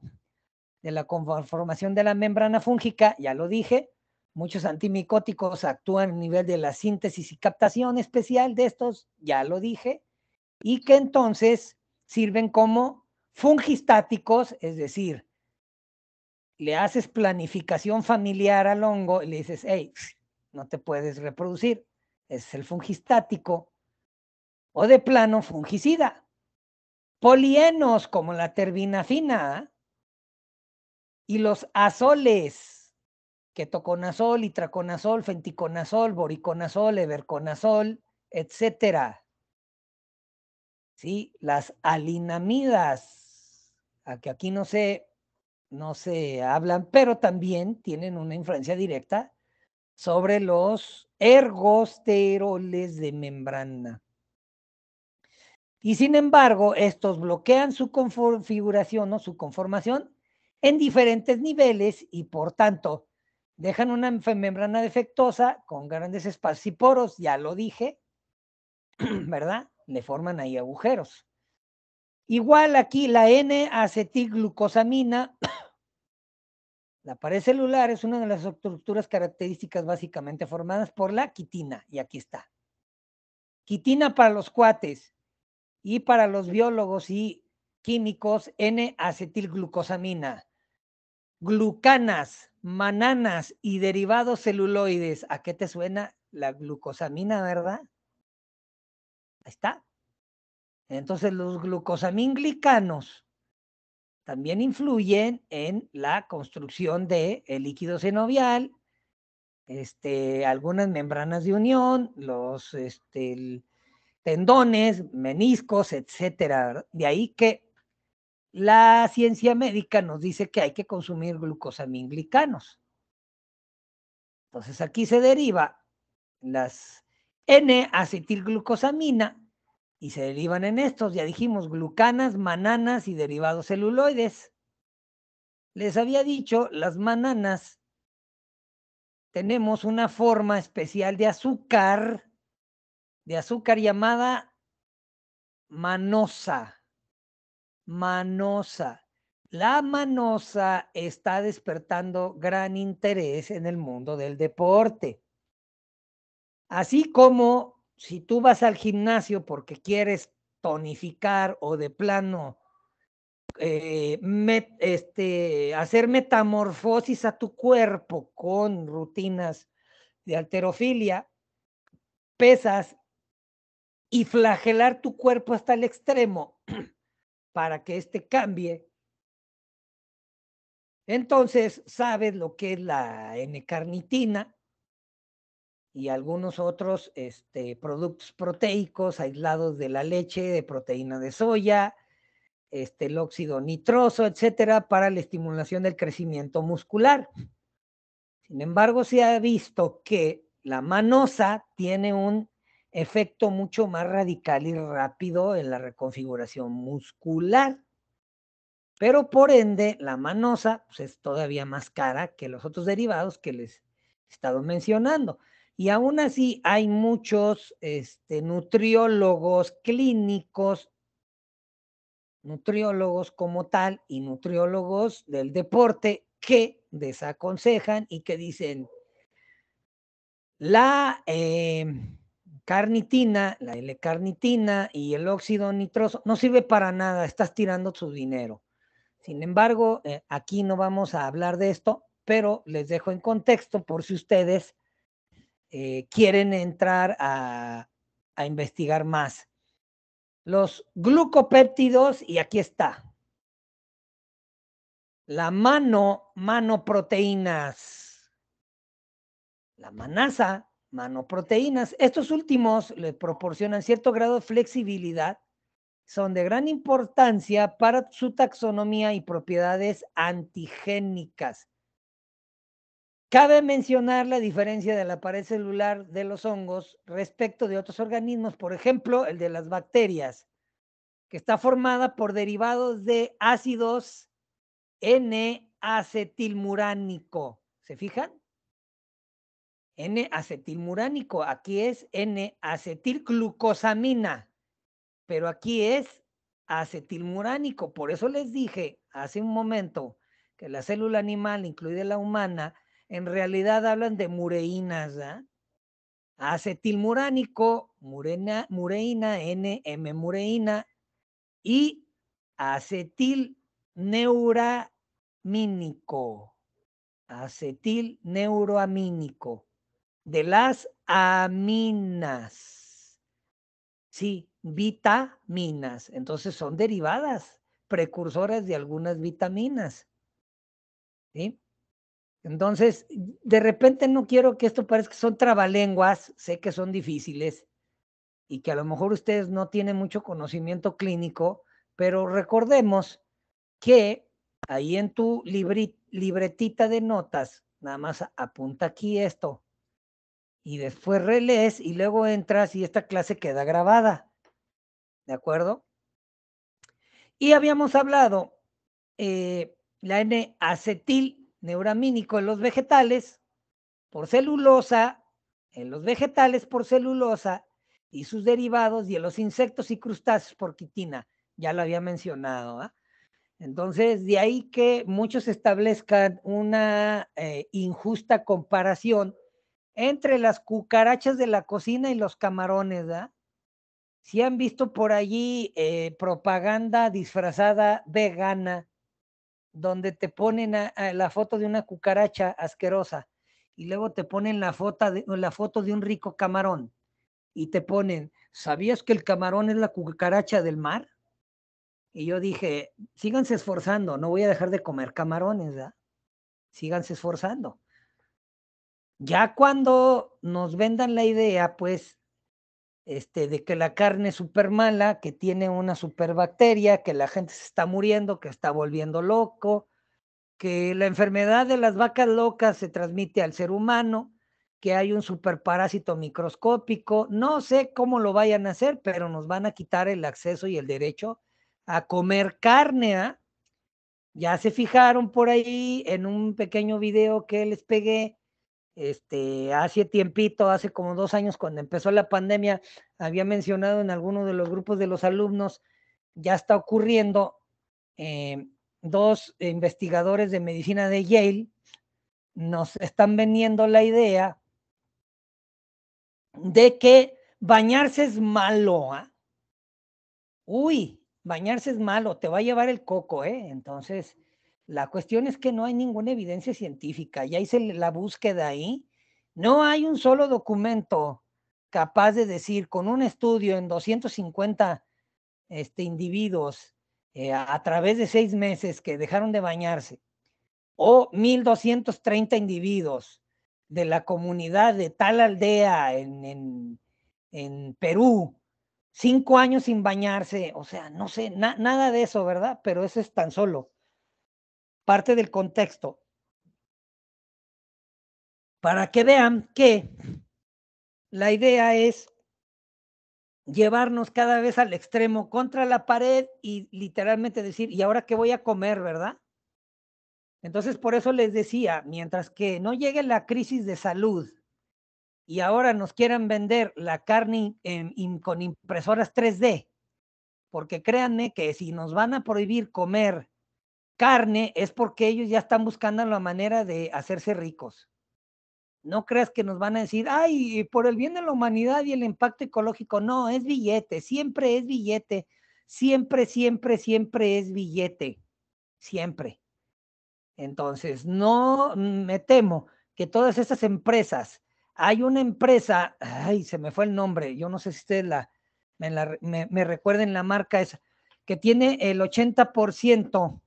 A: de la conformación de la membrana fúngica, ya lo dije, Muchos antimicóticos actúan a nivel de la síntesis y captación especial de estos, ya lo dije, y que entonces sirven como fungistáticos, es decir, le haces planificación familiar al hongo y le dices, hey, no te puedes reproducir, es el fungistático, o de plano fungicida. Polienos como la fina, ¿ah? y los azoles ketoconazol, itraconazol, fenticonazol, boriconazol, everconazol, etcétera. ¿Sí? Las alinamidas, a que aquí no se, no se hablan, pero también tienen una influencia directa sobre los ergosteroles de membrana. Y sin embargo, estos bloquean su configuración o su conformación en diferentes niveles y por tanto dejan una membrana defectuosa con grandes espacios y poros, ya lo dije, ¿verdad? Le forman ahí agujeros. Igual aquí la N-acetilglucosamina, la pared celular es una de las estructuras características básicamente formadas por la quitina, y aquí está. Quitina para los cuates y para los biólogos y químicos N-acetilglucosamina glucanas, mananas y derivados celuloides. ¿A qué te suena la glucosamina, verdad? Ahí está. Entonces los glucosaminglicanos también influyen en la construcción del el líquido sinovial, este, algunas membranas de unión, los este, tendones, meniscos, etcétera. De ahí que la ciencia médica nos dice que hay que consumir glucosamín Entonces aquí se deriva las N-acetilglucosamina y se derivan en estos, ya dijimos, glucanas, mananas y derivados celuloides. Les había dicho, las mananas tenemos una forma especial de azúcar, de azúcar llamada manosa Manosa. La Manosa está despertando gran interés en el mundo del deporte. Así como si tú vas al gimnasio porque quieres tonificar o de plano eh, este, hacer metamorfosis a tu cuerpo con rutinas de alterofilia, pesas y flagelar tu cuerpo hasta el extremo para que éste cambie, entonces sabes lo que es la N-carnitina y algunos otros este, productos proteicos aislados de la leche, de proteína de soya, este, el óxido nitroso, etcétera, para la estimulación del crecimiento muscular. Sin embargo, se ha visto que la manosa tiene un efecto mucho más radical y rápido en la reconfiguración muscular. Pero por ende, la manosa pues, es todavía más cara que los otros derivados que les he estado mencionando. Y aún así hay muchos este, nutriólogos clínicos, nutriólogos como tal y nutriólogos del deporte que desaconsejan y que dicen, la em, carnitina, la L-carnitina y el óxido nitroso, no sirve para nada, estás tirando tu dinero. Sin embargo, eh, aquí no vamos a hablar de esto, pero les dejo en contexto por si ustedes eh, quieren entrar a, a investigar más. Los glucopéptidos, y aquí está, la mano, manoproteínas. La manasa Manoproteínas. Estos últimos le proporcionan cierto grado de flexibilidad, son de gran importancia para su taxonomía y propiedades antigénicas. Cabe mencionar la diferencia de la pared celular de los hongos respecto de otros organismos, por ejemplo, el de las bacterias, que está formada por derivados de ácidos N-acetilmuránico. ¿Se fijan? N-acetilmuránico, aquí es N-acetilglucosamina, pero aquí es acetilmuránico. Por eso les dije hace un momento que la célula animal, incluida la humana, en realidad hablan de mureínas. Acetilmuránico, murena, mureína, NM mureína y acetilneuramínico. Acetilneuroamínico de las aminas. Sí, vitaminas. Entonces son derivadas, precursoras de algunas vitaminas. ¿Sí? Entonces, de repente no quiero que esto parezca que son trabalenguas, sé que son difíciles y que a lo mejor ustedes no tienen mucho conocimiento clínico, pero recordemos que ahí en tu libretita de notas, nada más apunta aquí esto, y después relés y luego entras y esta clase queda grabada. ¿De acuerdo? Y habíamos hablado eh, la N-acetil neuramínico en los vegetales por celulosa, en los vegetales por celulosa y sus derivados y en los insectos y crustáceos por quitina. Ya lo había mencionado. ¿ah? Entonces, de ahí que muchos establezcan una eh, injusta comparación entre las cucarachas de la cocina y los camarones, ¿da? Si han visto por allí eh, propaganda disfrazada vegana, donde te ponen la foto de una cucaracha asquerosa y luego te ponen la foto, de, la foto de un rico camarón y te ponen, ¿sabías que el camarón es la cucaracha del mar? Y yo dije, síganse esforzando, no voy a dejar de comer camarones, ¿da? Síganse esforzando. Ya cuando nos vendan la idea, pues, este, de que la carne es súper mala, que tiene una superbacteria, que la gente se está muriendo, que está volviendo loco, que la enfermedad de las vacas locas se transmite al ser humano, que hay un superparásito microscópico. No sé cómo lo vayan a hacer, pero nos van a quitar el acceso y el derecho a comer carne. ¿ah? Ya se fijaron por ahí en un pequeño video que les pegué este, hace tiempito, hace como dos años, cuando empezó la pandemia, había mencionado en alguno de los grupos de los alumnos, ya está ocurriendo, eh, dos investigadores de medicina de Yale nos están vendiendo la idea de que bañarse es malo. ¿ah? Uy, bañarse es malo, te va a llevar el coco, ¿eh? Entonces, la cuestión es que no hay ninguna evidencia científica. Ya hice la búsqueda ahí. No hay un solo documento capaz de decir con un estudio en 250 este, individuos eh, a, través de seis meses que dejaron de bañarse o 1.230 individuos de la comunidad de tal aldea en, Perú, cinco años sin bañarse, o sea, no sé, nada de eso, ¿verdad? Pero eso es tan solo parte del
B: contexto para que vean que la idea es llevarnos cada vez al extremo contra
A: la pared y literalmente decir, ¿y ahora qué voy a comer, verdad? Entonces, por eso les decía, mientras que no llegue la crisis de salud y ahora nos quieran vender la carne en, con impresoras 3D, porque créanme que si nos van a prohibir comer carne es porque ellos ya están buscando la manera de hacerse ricos. No creas que nos van a decir, ay, por el bien de la humanidad y el impacto ecológico. No, es billete, siempre es billete, siempre, siempre, siempre es billete, siempre. Entonces, no mm, me temo que todas esas empresas, hay una empresa, ay, se me fue el nombre, yo no sé si ustedes la, me, me recuerden la marca esa, que tiene el 80%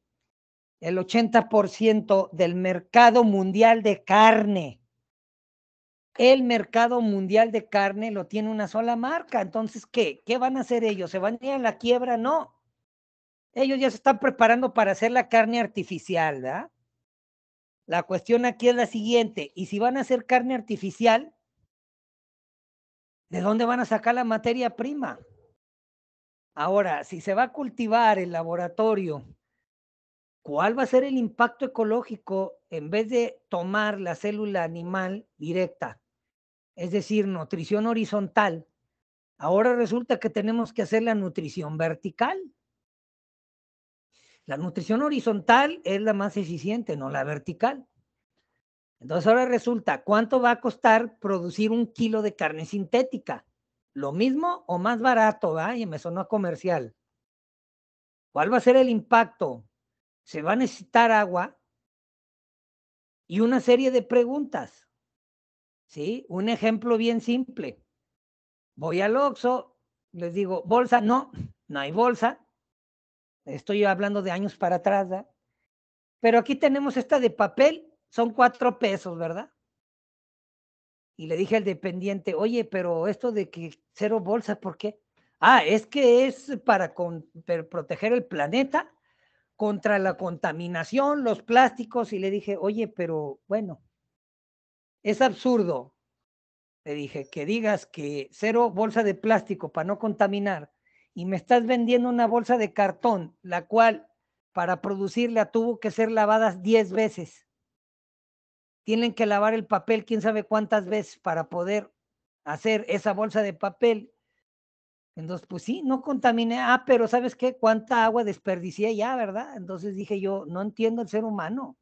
A: el 80% del mercado mundial de carne. El mercado mundial de carne lo tiene una sola marca. Entonces, ¿qué? ¿Qué van a hacer ellos? ¿Se van a ir a la quiebra? No. Ellos ya se están preparando para hacer la carne artificial, ¿verdad? La cuestión aquí es la siguiente. ¿Y si van a hacer carne artificial? ¿De dónde van a sacar la materia prima? Ahora, si se va a cultivar el laboratorio cuál va a ser el impacto ecológico en vez de tomar la célula animal directa, es decir, nutrición horizontal. Ahora resulta que tenemos que hacer la nutrición vertical. La nutrición horizontal es la más eficiente, no la vertical. Entonces ahora resulta, ¿cuánto va a costar producir un kilo de carne sintética? ¿Lo mismo o más barato? ¿va? Y me sonó comercial. ¿Cuál va a ser el impacto? se va a necesitar agua y una serie de preguntas. ¿Sí? Un ejemplo bien simple. Voy al Oxxo, les digo, bolsa, no, no hay bolsa. Estoy hablando de años para atrás, Pero aquí tenemos esta de papel, son cuatro pesos, ¿verdad? Y le dije al dependiente, oye, pero esto de que cero bolsa, ¿por qué? Ah, es que es para, para proteger el planeta contra la contaminación, los plásticos, y le dije, oye, pero bueno, es absurdo, le dije, que digas que cero bolsa de plástico para no contaminar y me estás vendiendo una bolsa de cartón, la cual para producirla tuvo que ser lavadas 10 veces. Tienen que lavar el papel quién sabe cuántas veces para poder hacer esa bolsa de papel entonces, pues sí, no contaminé. Ah, pero ¿sabes qué? ¿Cuánta agua desperdicié ya, verdad? Entonces dije yo, no entiendo el ser humano.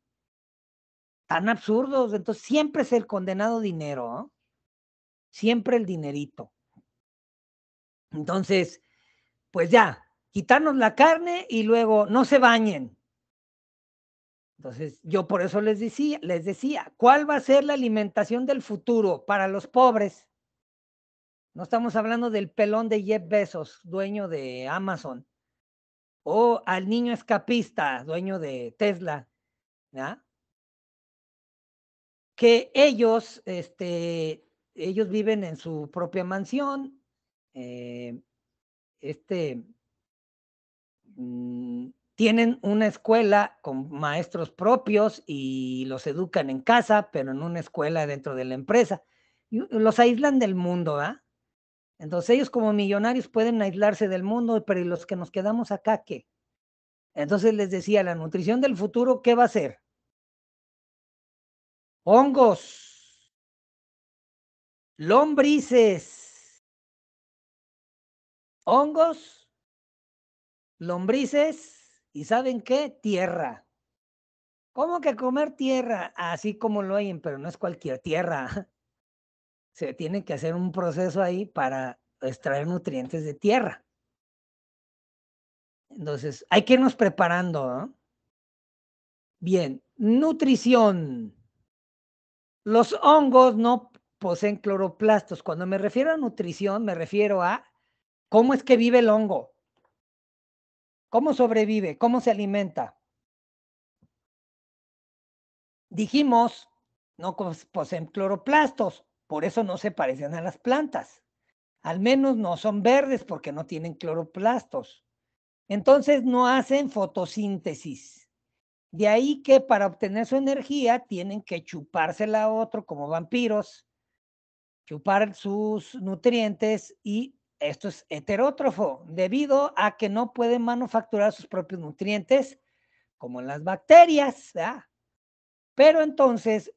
A: Tan absurdos. Entonces, siempre es el condenado dinero, ¿no? ¿eh? Siempre el dinerito. Entonces, pues ya, quitarnos la carne y luego no se bañen. Entonces, yo por eso les decía, les decía, ¿cuál va a ser la alimentación del futuro para los pobres? No estamos hablando del pelón de Jeff Bezos, dueño de Amazon, o al niño escapista, dueño de Tesla, ¿ya? que ellos, este, ellos viven en su propia mansión, eh, este, mm, tienen una escuela con maestros propios y los educan en casa, pero en una escuela dentro de la empresa. Y los aíslan del mundo, ¿ah? Entonces ellos como millonarios pueden aislarse del mundo, pero ¿y los que nos
B: quedamos acá qué? Entonces les decía, la nutrición del futuro, ¿qué va a ser? Hongos, lombrices, hongos, lombrices y ¿saben qué? Tierra. ¿Cómo que
A: comer tierra? Así como lo oyen, pero no es cualquier tierra se tiene que hacer un proceso ahí para extraer nutrientes de tierra. Entonces, hay que irnos preparando. Bien, nutrición. Los hongos no poseen cloroplastos. Cuando me refiero a nutrición, me refiero a cómo es que vive el hongo, cómo sobrevive, cómo se alimenta. Dijimos, no poseen cloroplastos. Por eso no se parecen a las plantas. Al menos no son verdes porque no tienen cloroplastos. Entonces no hacen fotosíntesis. De ahí que para obtener su energía tienen que chupársela a otro como vampiros, chupar sus nutrientes y esto es heterótrofo debido a que no pueden manufacturar sus propios nutrientes como las bacterias. Pero entonces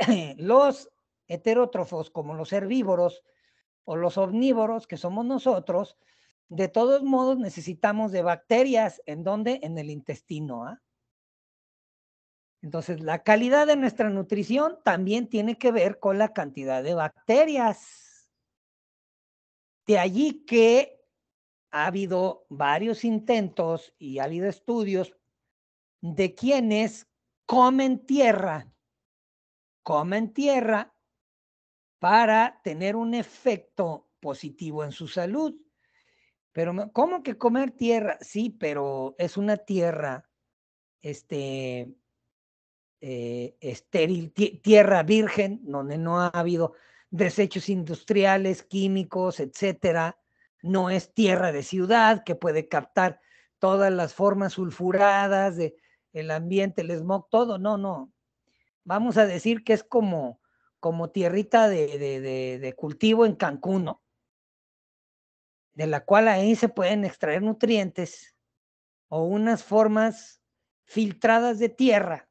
A: los heterótrofos como los herbívoros o los omnívoros, que somos nosotros, de todos modos necesitamos de bacterias. ¿En dónde? En el intestino. ¿ah? Entonces, la calidad de nuestra nutrición también tiene que ver con la cantidad de bacterias. De allí que ha habido varios intentos y ha habido estudios de quienes comen tierra, comen tierra para tener un efecto positivo en su salud. Pero, ¿cómo que comer tierra? Sí, pero es una tierra este, eh, estéril, tierra virgen, donde no ha habido desechos industriales, químicos, etcétera. No es tierra de ciudad que puede captar todas las formas sulfuradas de el ambiente, el smog, todo. No, no. Vamos a decir que es como como tierrita de, cultivo en Cancún, de la cual ahí se pueden extraer nutrientes o unas formas filtradas de tierra,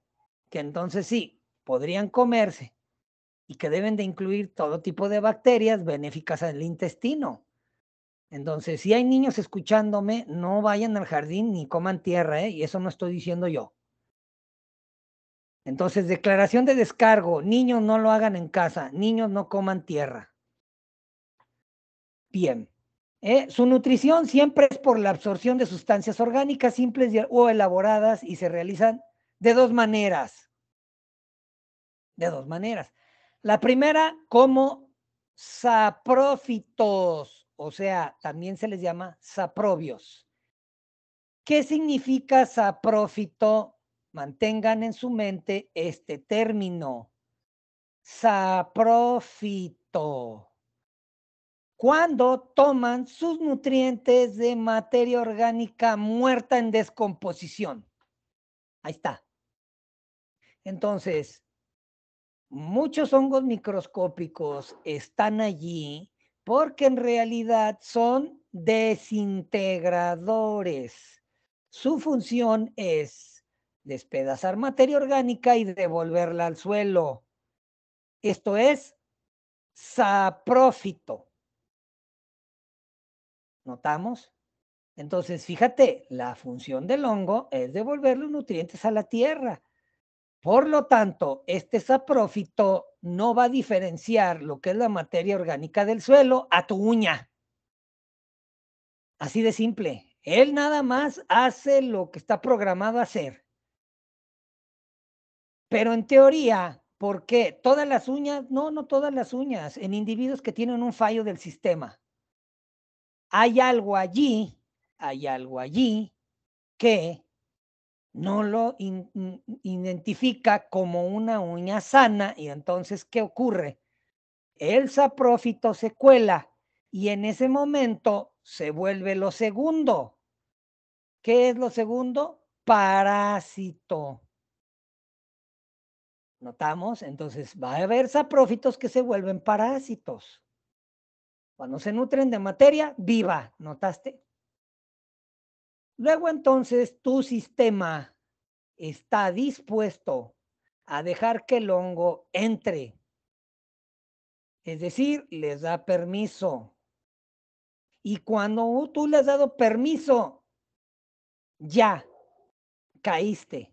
A: que entonces sí, podrían comerse y que deben de incluir todo tipo de bacterias benéficas al intestino. Entonces, si hay niños escuchándome, no vayan al jardín ni coman tierra, ¿eh? y eso no estoy diciendo yo. Entonces, declaración de descargo, niños no lo hagan en casa, niños no coman tierra. Bien. ¿eh? su nutrición siempre es por la absorción de sustancias orgánicas simples o elaboradas y se realizan de dos maneras. De dos maneras. La primera, como saprófitos, o sea, también se les llama saprobios. ¿Qué significa saprófito Mantengan en su mente este término, Saprofito. cuando toman sus nutrientes de materia orgánica muerta en descomposición. Ahí está. Entonces, muchos hongos microscópicos están allí porque en realidad son desintegradores. Su función es despedazar materia orgánica y devolverla al suelo. Esto es saprófito. ¿Notamos? Entonces, fíjate, la función del hongo es devolver los nutrientes a la tierra. Por lo tanto, este saprófito no va a diferenciar lo que es la materia orgánica del suelo a tu uña. Así de simple. Él nada más hace lo que está programado a hacer. Pero en teoría, ¿por qué? ¿Todas las uñas? No, no todas las uñas, en individuos que tienen un fallo del sistema. Hay algo allí, hay algo allí que no lo identifica como una uña sana y entonces, ¿qué ocurre? El saprófito se cuela y en ese momento se vuelve lo segundo. ¿Qué es lo segundo? Parásito. ¿Notamos? Entonces va a haber saprófitos que se vuelven parásitos. Cuando se nutren de materia viva, ¿notaste? Luego entonces tu sistema está dispuesto a dejar que el hongo entre. Es decir, les da permiso. Y cuando tú le has dado permiso, ya caíste.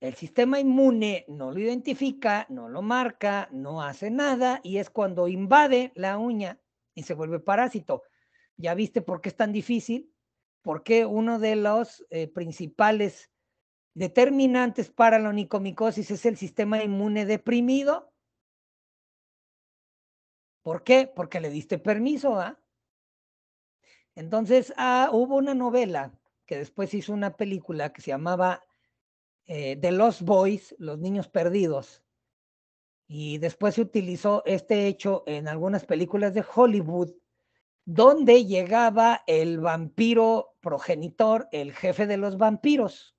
A: El sistema inmune no lo identifica, no lo marca, no hace nada y es cuando invade la uña y se vuelve parásito. ¿Ya viste por qué es tan difícil? Porque uno de los eh, principales determinantes para la onicomicosis es el sistema inmune deprimido. ¿Por qué? Porque le diste permiso, ¿ah? Entonces, ah, hubo una novela que después hizo una película que se llamaba eh, de los Boys, Los Niños Perdidos. Y después se utilizó este hecho en algunas películas de Hollywood, donde llegaba el vampiro progenitor, el jefe de los vampiros.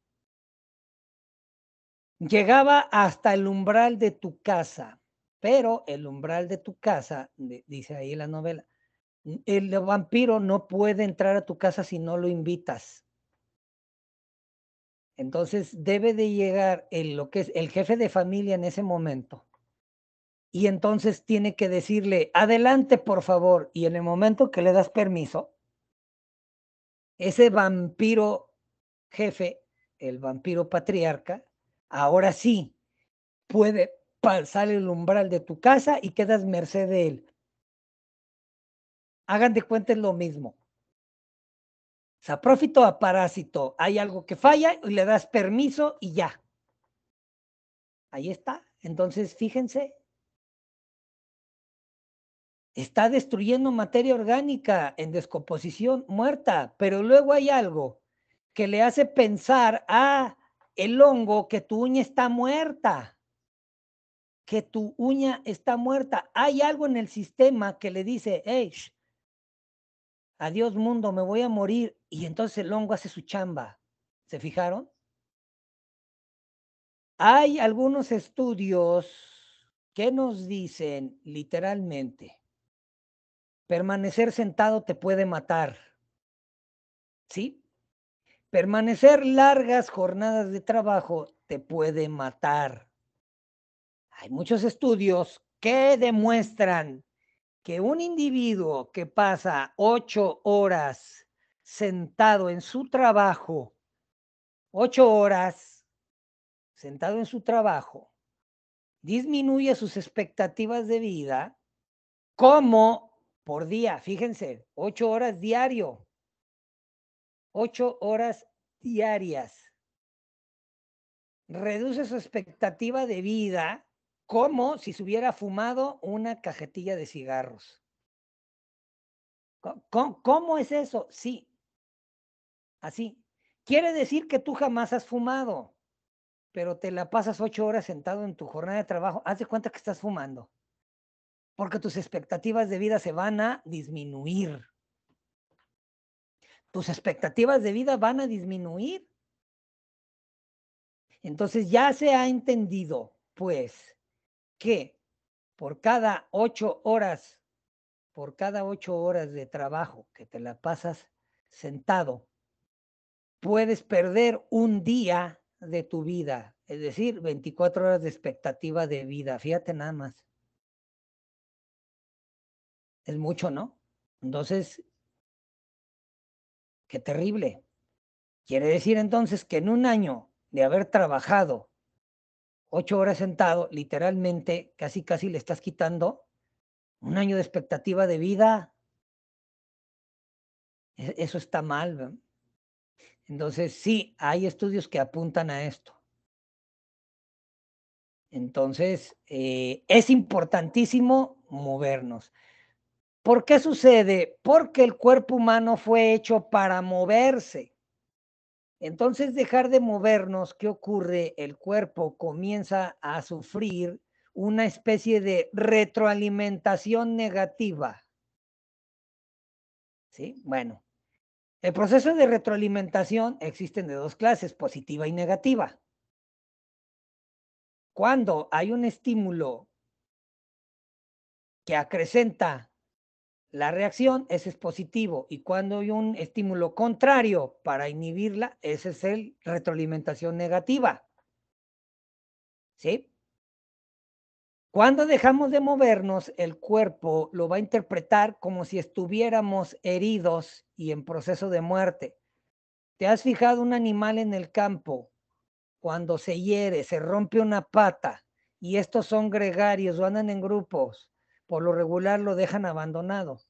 A: Llegaba hasta el umbral de tu casa, pero el umbral de tu casa, dice ahí la novela, el vampiro no puede entrar a tu casa si no lo invitas. Entonces debe de llegar el, lo que es el jefe de familia en ese momento. Y entonces tiene que decirle, adelante por favor. Y en el momento que le das permiso, ese vampiro jefe, el vampiro patriarca, ahora sí puede pasar el umbral de tu casa y quedas merced de él. Hagan de cuentas lo mismo. Se a parásito. Hay algo que falla y le das permiso y ya. Ahí está. Entonces, fíjense. Está destruyendo materia orgánica en descomposición muerta, pero luego hay algo que le hace pensar a ah, el hongo que tu uña está muerta, que tu uña está muerta. Hay algo en el sistema que le dice, hey, Adiós mundo, me voy a morir. Y entonces el hongo hace su chamba. ¿Se fijaron? Hay algunos estudios que nos dicen literalmente, permanecer sentado te puede matar. ¿Sí? Permanecer largas jornadas de trabajo te puede matar. Hay muchos estudios que demuestran que un individuo que pasa ocho horas sentado en su trabajo ocho horas, sentado en su trabajo, disminuye sus expectativas de vida, como por día, fíjense, ocho horas diario, ocho horas diarias. Reduce su expectativa de vida como si se hubiera fumado una cajetilla de cigarros. ¿Cómo, cómo es eso? Sí, Así. Quiere decir que tú jamás has fumado, pero te la pasas ocho horas sentado en tu jornada de trabajo. Haz de cuenta que estás fumando, porque tus expectativas de vida se van a disminuir. Tus expectativas de vida van a disminuir. Entonces ya se ha entendido, pues, que por cada ocho horas, por cada ocho horas de trabajo que te la pasas sentado, puedes perder un día de tu vida, es decir,
B: 24 horas de expectativa de vida. Fíjate nada más. Es mucho, ¿no? Entonces, qué
A: terrible. Quiere decir entonces que en un año de haber trabajado ocho horas sentado, literalmente, casi, casi le estás quitando un año de expectativa de vida. E-, eso está mal. ¿verdad? Entonces, sí, hay estudios que apuntan a esto. Entonces, eh, es importantísimo movernos. ¿Por qué sucede? Porque el cuerpo humano fue hecho para moverse. Entonces, dejar de movernos, ¿qué ocurre? El cuerpo comienza a sufrir una especie de retroalimentación negativa. ¿Sí? Bueno, el proceso de retroalimentación existe de dos clases, positiva y negativa. Cuando hay un estímulo que acrecenta la reacción, ese es positivo. Y cuando hay un estímulo contrario para inhibirla, ese es el retroalimentación negativa. ¿Sí? Cuando dejamos de movernos, el cuerpo lo va a interpretar como si estuviéramos heridos y en proceso de muerte. ¿Te has fijado un animal en el campo? Cuando se hiere, se rompe una pata y estos son gregarios o andan en grupos, por lo regular lo dejan abandonado.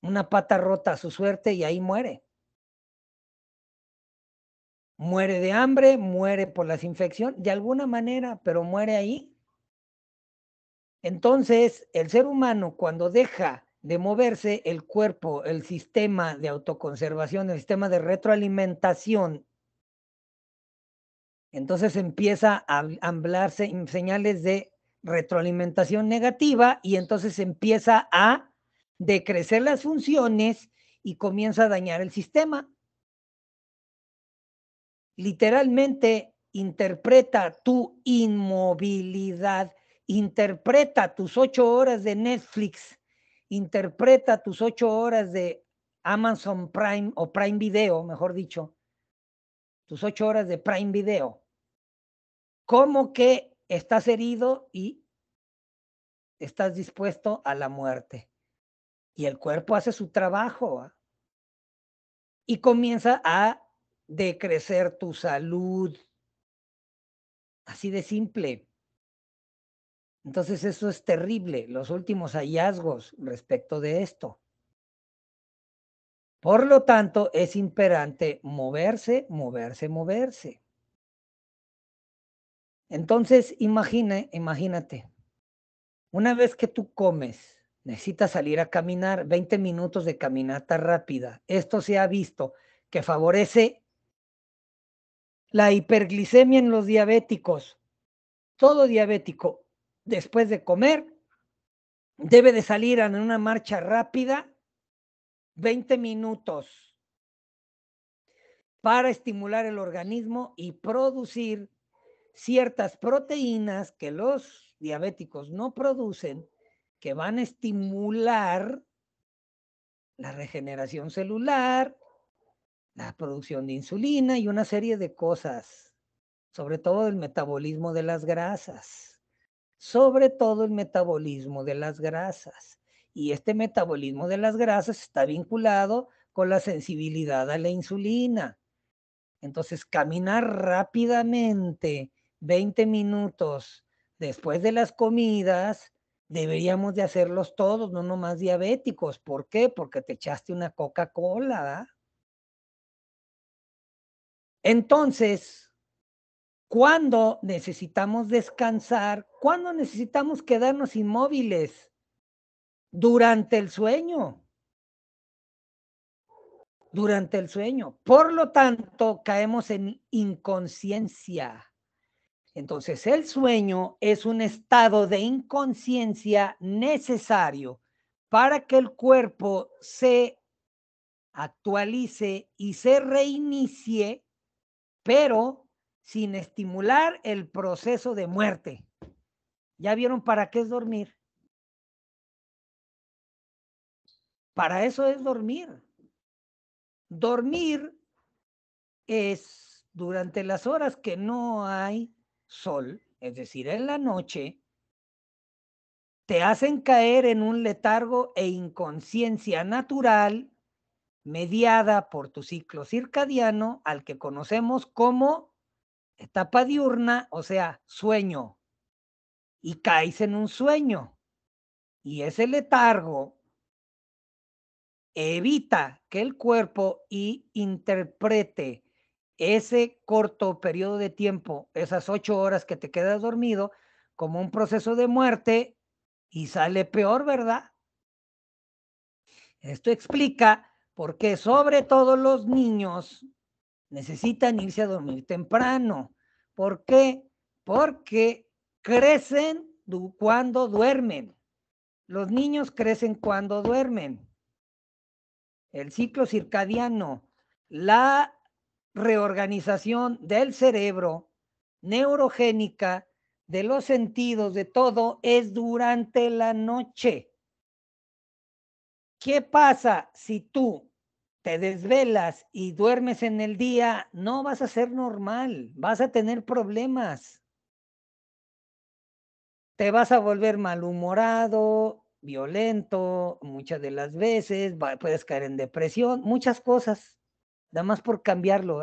A: Una pata rota a su suerte y ahí muere. Muere de hambre, muere por las infecciones, de alguna manera, pero muere ahí entonces, el ser humano cuando deja de moverse, el cuerpo, el sistema de autoconservación, el sistema de retroalimentación, entonces empieza a hablarse en señales de retroalimentación negativa y entonces empieza a decrecer las funciones y comienza a dañar el sistema. Literalmente interpreta tu inmovilidad interpreta tus ocho horas de Netflix, interpreta tus ocho horas de Amazon Prime o Prime Video, mejor dicho, tus ocho horas de Prime Video. ¿Cómo que estás herido y estás dispuesto a la muerte? Y el cuerpo hace su trabajo ¿ah? y comienza a decrecer tu salud. Así de simple. Entonces eso es terrible, los últimos hallazgos respecto de esto. Por lo tanto, es imperante moverse, moverse, moverse. Entonces, imagina, imagínate, una vez que tú comes, necesitas salir a caminar, 20 minutos de caminata rápida. Esto se ha visto que favorece la hiperglicemia en los diabéticos. Todo diabético después de comer, debe de salir en una marcha rápida 20 minutos para estimular el organismo y producir ciertas proteínas que los diabéticos no producen, que van a estimular la regeneración celular, la producción de insulina y una serie de cosas, sobre todo el metabolismo de las grasas sobre todo el metabolismo de las grasas. Y este metabolismo de las grasas está vinculado con la sensibilidad a la insulina. Entonces, caminar rápidamente 20 minutos después de las comidas, deberíamos de hacerlos todos, no nomás diabéticos. ¿Por qué? Porque te echaste una Coca-Cola. Entonces, cuándo necesitamos descansar, cuándo necesitamos quedarnos inmóviles durante el sueño. Durante el sueño. Por lo tanto, caemos en inconsciencia. Entonces, el sueño es un estado de inconsciencia necesario para que el cuerpo se actualice y se reinicie, pero sin estimular
B: el proceso de muerte. ¿Ya vieron para qué es dormir? Para eso es dormir.
A: Dormir es durante las horas que no hay sol, es decir, en la noche, te hacen caer en un letargo e inconsciencia natural mediada por tu ciclo circadiano al que conocemos como etapa diurna, o sea, sueño, y caes en un sueño. Y ese letargo evita que el cuerpo y interprete ese corto periodo de tiempo, esas ocho horas que te quedas dormido, como un proceso de muerte y sale peor, ¿verdad? Esto explica por qué sobre todo los niños necesitan irse a dormir temprano. ¿Por qué? Porque crecen cuando duermen. Los niños crecen cuando duermen. El ciclo circadiano, la reorganización del cerebro neurogénica de los sentidos, de todo, es durante la noche. ¿Qué pasa si tú te desvelas y duermes en el día, no vas a ser normal, vas a tener problemas. Te vas a volver malhumorado, violento, muchas de las veces, puedes caer en depresión, muchas cosas, nada más por cambiarlo.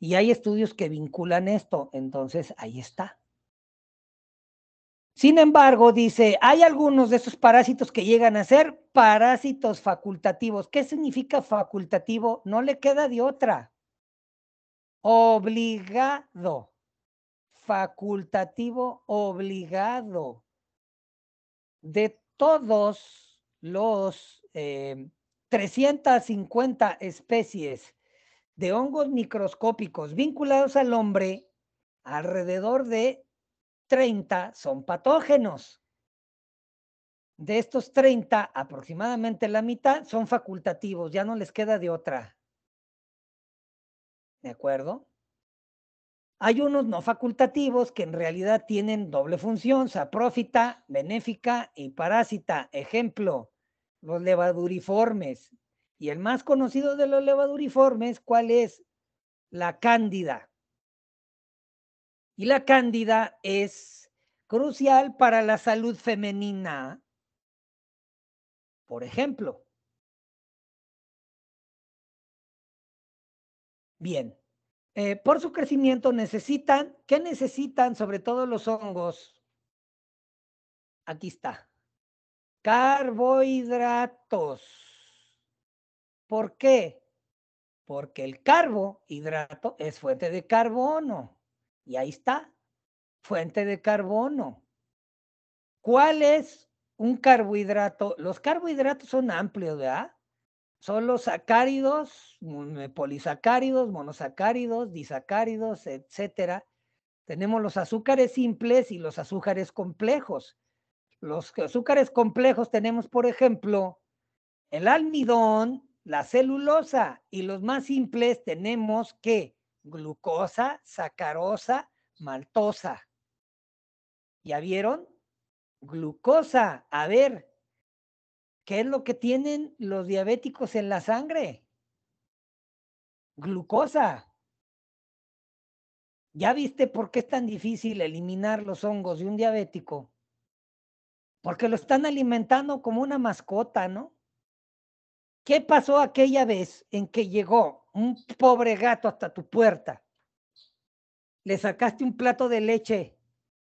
A: Y hay estudios que vinculan esto, entonces ahí está. Sin embargo, dice, hay algunos de esos parásitos que llegan a ser parásitos facultativos. ¿Qué significa facultativo? No le queda de otra. Obligado. Facultativo obligado. De todos los 350 eh, especies de hongos microscópicos vinculados al hombre, alrededor de 30 son patógenos. De estos 30, aproximadamente la mitad son facultativos, ya no les queda de otra. ¿De acuerdo? Hay unos no facultativos que en realidad tienen doble función, saprófita, benéfica y parásita. Ejemplo, los levaduriformes. Y el más conocido de los levaduriformes, ¿cuál es? La cándida.
B: Y la cándida es crucial para la salud femenina. Por ejemplo. Bien. Eh, por su crecimiento necesitan, ¿qué necesitan sobre todo los hongos?
A: Aquí está. Carbohidratos. ¿Por qué? Porque el carbohidrato es fuente de carbono. Y ahí está, fuente de carbono. ¿Cuál es un carbohidrato? Los carbohidratos son amplios, ¿verdad? Son los sacáridos, polisacáridos, monosacáridos, disacáridos, etcétera. Tenemos los azúcares simples y los azúcares complejos. Los azúcares complejos tenemos, por ejemplo, el almidón, la celulosa y los más simples tenemos que glucosa, sacarosa, maltosa. ¿Ya vieron? Glucosa. A ver, ¿qué es lo que tienen los diabéticos en la sangre? Glucosa. ¿Ya viste por qué es tan difícil eliminar los hongos de un diabético? Porque lo están alimentando como una mascota, ¿no? ¿Qué pasó aquella vez en que llegó un pobre gato hasta tu puerta, le sacaste un plato de leche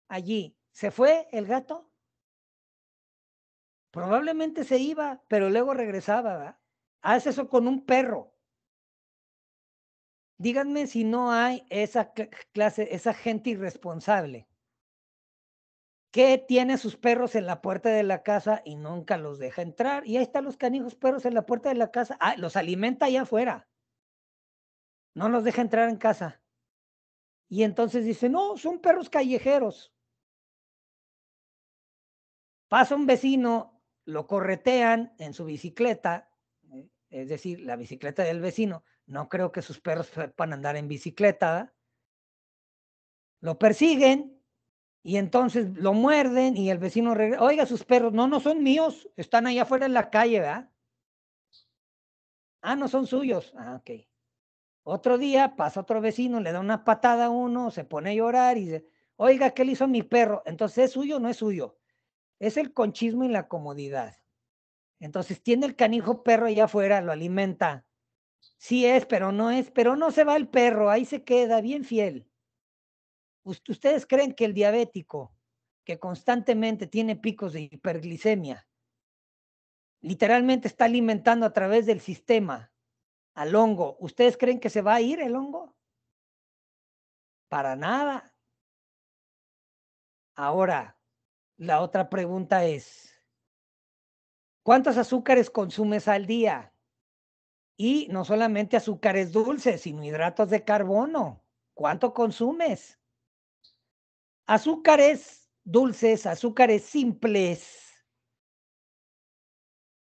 A: allí, ¿se fue el gato? Probablemente se iba, pero luego regresaba. Haz eso con un perro. Díganme si no hay esa clase, esa gente irresponsable ¿Qué tiene sus perros en la puerta de la casa y nunca los deja entrar. Y ahí están los canijos perros en la puerta de la casa. Ah,
B: los alimenta allá afuera. No los deja entrar en casa. Y entonces dice, no, son perros callejeros.
A: Pasa un vecino, lo corretean en su bicicleta, eh, es decir, la bicicleta del vecino. No creo que sus perros sepan andar en bicicleta. Lo persiguen y entonces lo muerden y el vecino regresa. Oiga, sus perros, no, no son míos, están allá afuera en la calle, ¿verdad? Ah, no son suyos. Ah, ok. Otro día pasa otro vecino, le da una patada a uno, se pone a llorar y dice, oiga, ¿qué le hizo a mi perro? Entonces, ¿es suyo o no es suyo? Es el conchismo y la comodidad. Entonces, tiene el canijo perro allá afuera, lo alimenta. Sí es, pero no es, pero no se va el perro, ahí se queda bien fiel. ¿Ustedes creen que el diabético, que constantemente tiene picos de hiperglicemia, literalmente está alimentando a través del sistema
B: al hongo. ¿Ustedes creen que se va a ir el hongo? Para nada. Ahora, la otra
A: pregunta es, ¿cuántos azúcares consumes al día? Y no solamente azúcares dulces, sino hidratos de carbono. ¿Cuánto consumes? Azúcares dulces, azúcares simples.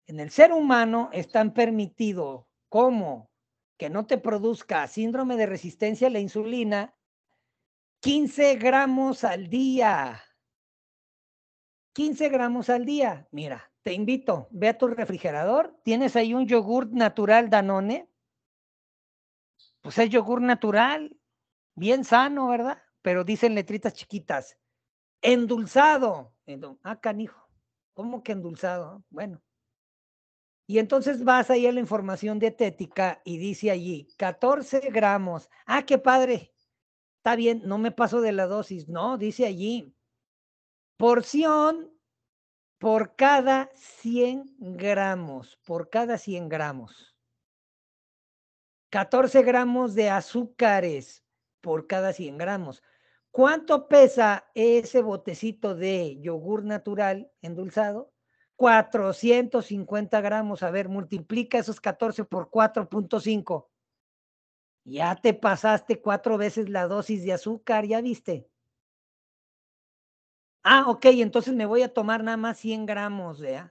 A: En el ser humano están permitidos ¿Cómo? que no te produzca síndrome de resistencia a la insulina, 15 gramos al día. 15 gramos al día. Mira, te invito, ve a tu refrigerador, tienes ahí un yogur natural Danone. Pues es yogur natural, bien sano, ¿verdad? Pero dicen letritas chiquitas, endulzado. Ah, canijo, ¿cómo que endulzado? Bueno, y entonces vas ahí a la información dietética y dice allí 14 gramos. Ah, qué padre. Está bien, no me paso de la dosis. No, dice allí porción por cada 100 gramos, por cada 100 gramos. 14 gramos de azúcares por cada 100 gramos. ¿Cuánto pesa ese botecito de yogur natural endulzado? 450 gramos. A ver, multiplica esos 14 por 4.5. Ya te pasaste cuatro veces la dosis de azúcar, ya viste. Ah, ok, entonces me voy a tomar nada más 100 gramos de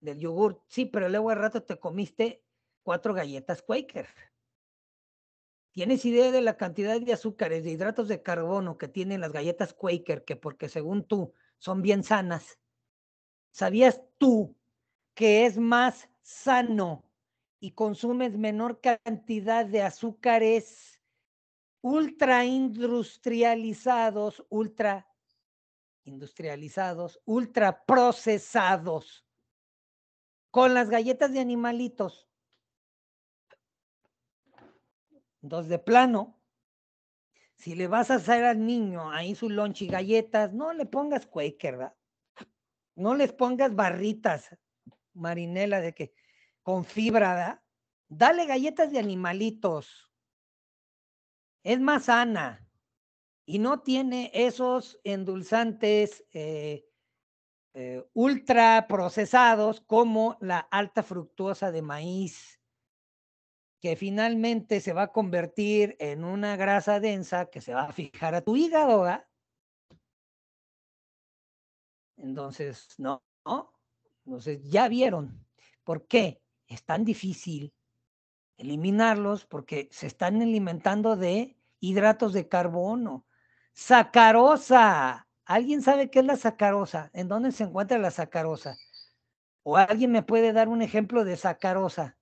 A: del yogur. Sí, pero luego al rato te comiste cuatro galletas Quaker. ¿Tienes idea de la cantidad de azúcares, de hidratos de carbono que tienen las galletas Quaker, que porque según tú son bien sanas? ¿Sabías tú que es más sano y consumes menor cantidad de azúcares ultra industrializados, ultra industrializados, ultra procesados, con las galletas de animalitos. Dos de plano. Si le vas a hacer al niño ahí su lunch y galletas, no le pongas Quaker, ¿verdad? No les pongas barritas, marinela, de que con fibra, Dale galletas de animalitos. Es más sana y no tiene esos endulzantes eh, eh, ultra procesados como la alta fructuosa de maíz, que finalmente se va a convertir en una grasa densa que se va a fijar a tu hígado, entonces, no, no. Entonces, ya vieron por qué es tan difícil eliminarlos, porque se están alimentando de hidratos de carbono. Sacarosa. ¿Alguien sabe qué es la sacarosa? ¿En dónde se
B: encuentra la sacarosa? ¿O alguien me puede dar un ejemplo de sacarosa?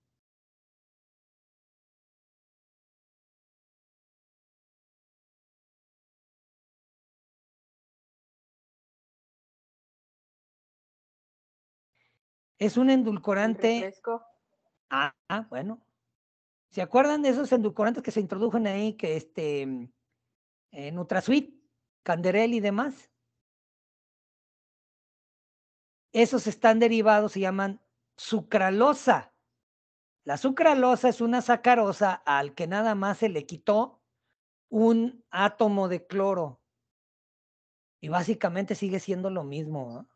B: Es un endulcorante. Ah, ah,
A: bueno. ¿Se acuerdan de esos endulcorantes que se introdujeron ahí, que este, en eh, Utrasuite, Canderel y demás? Esos están derivados, se llaman sucralosa. La sucralosa es una sacarosa al que nada más se le quitó un
B: átomo de cloro. Y básicamente sigue siendo lo mismo. ¿no?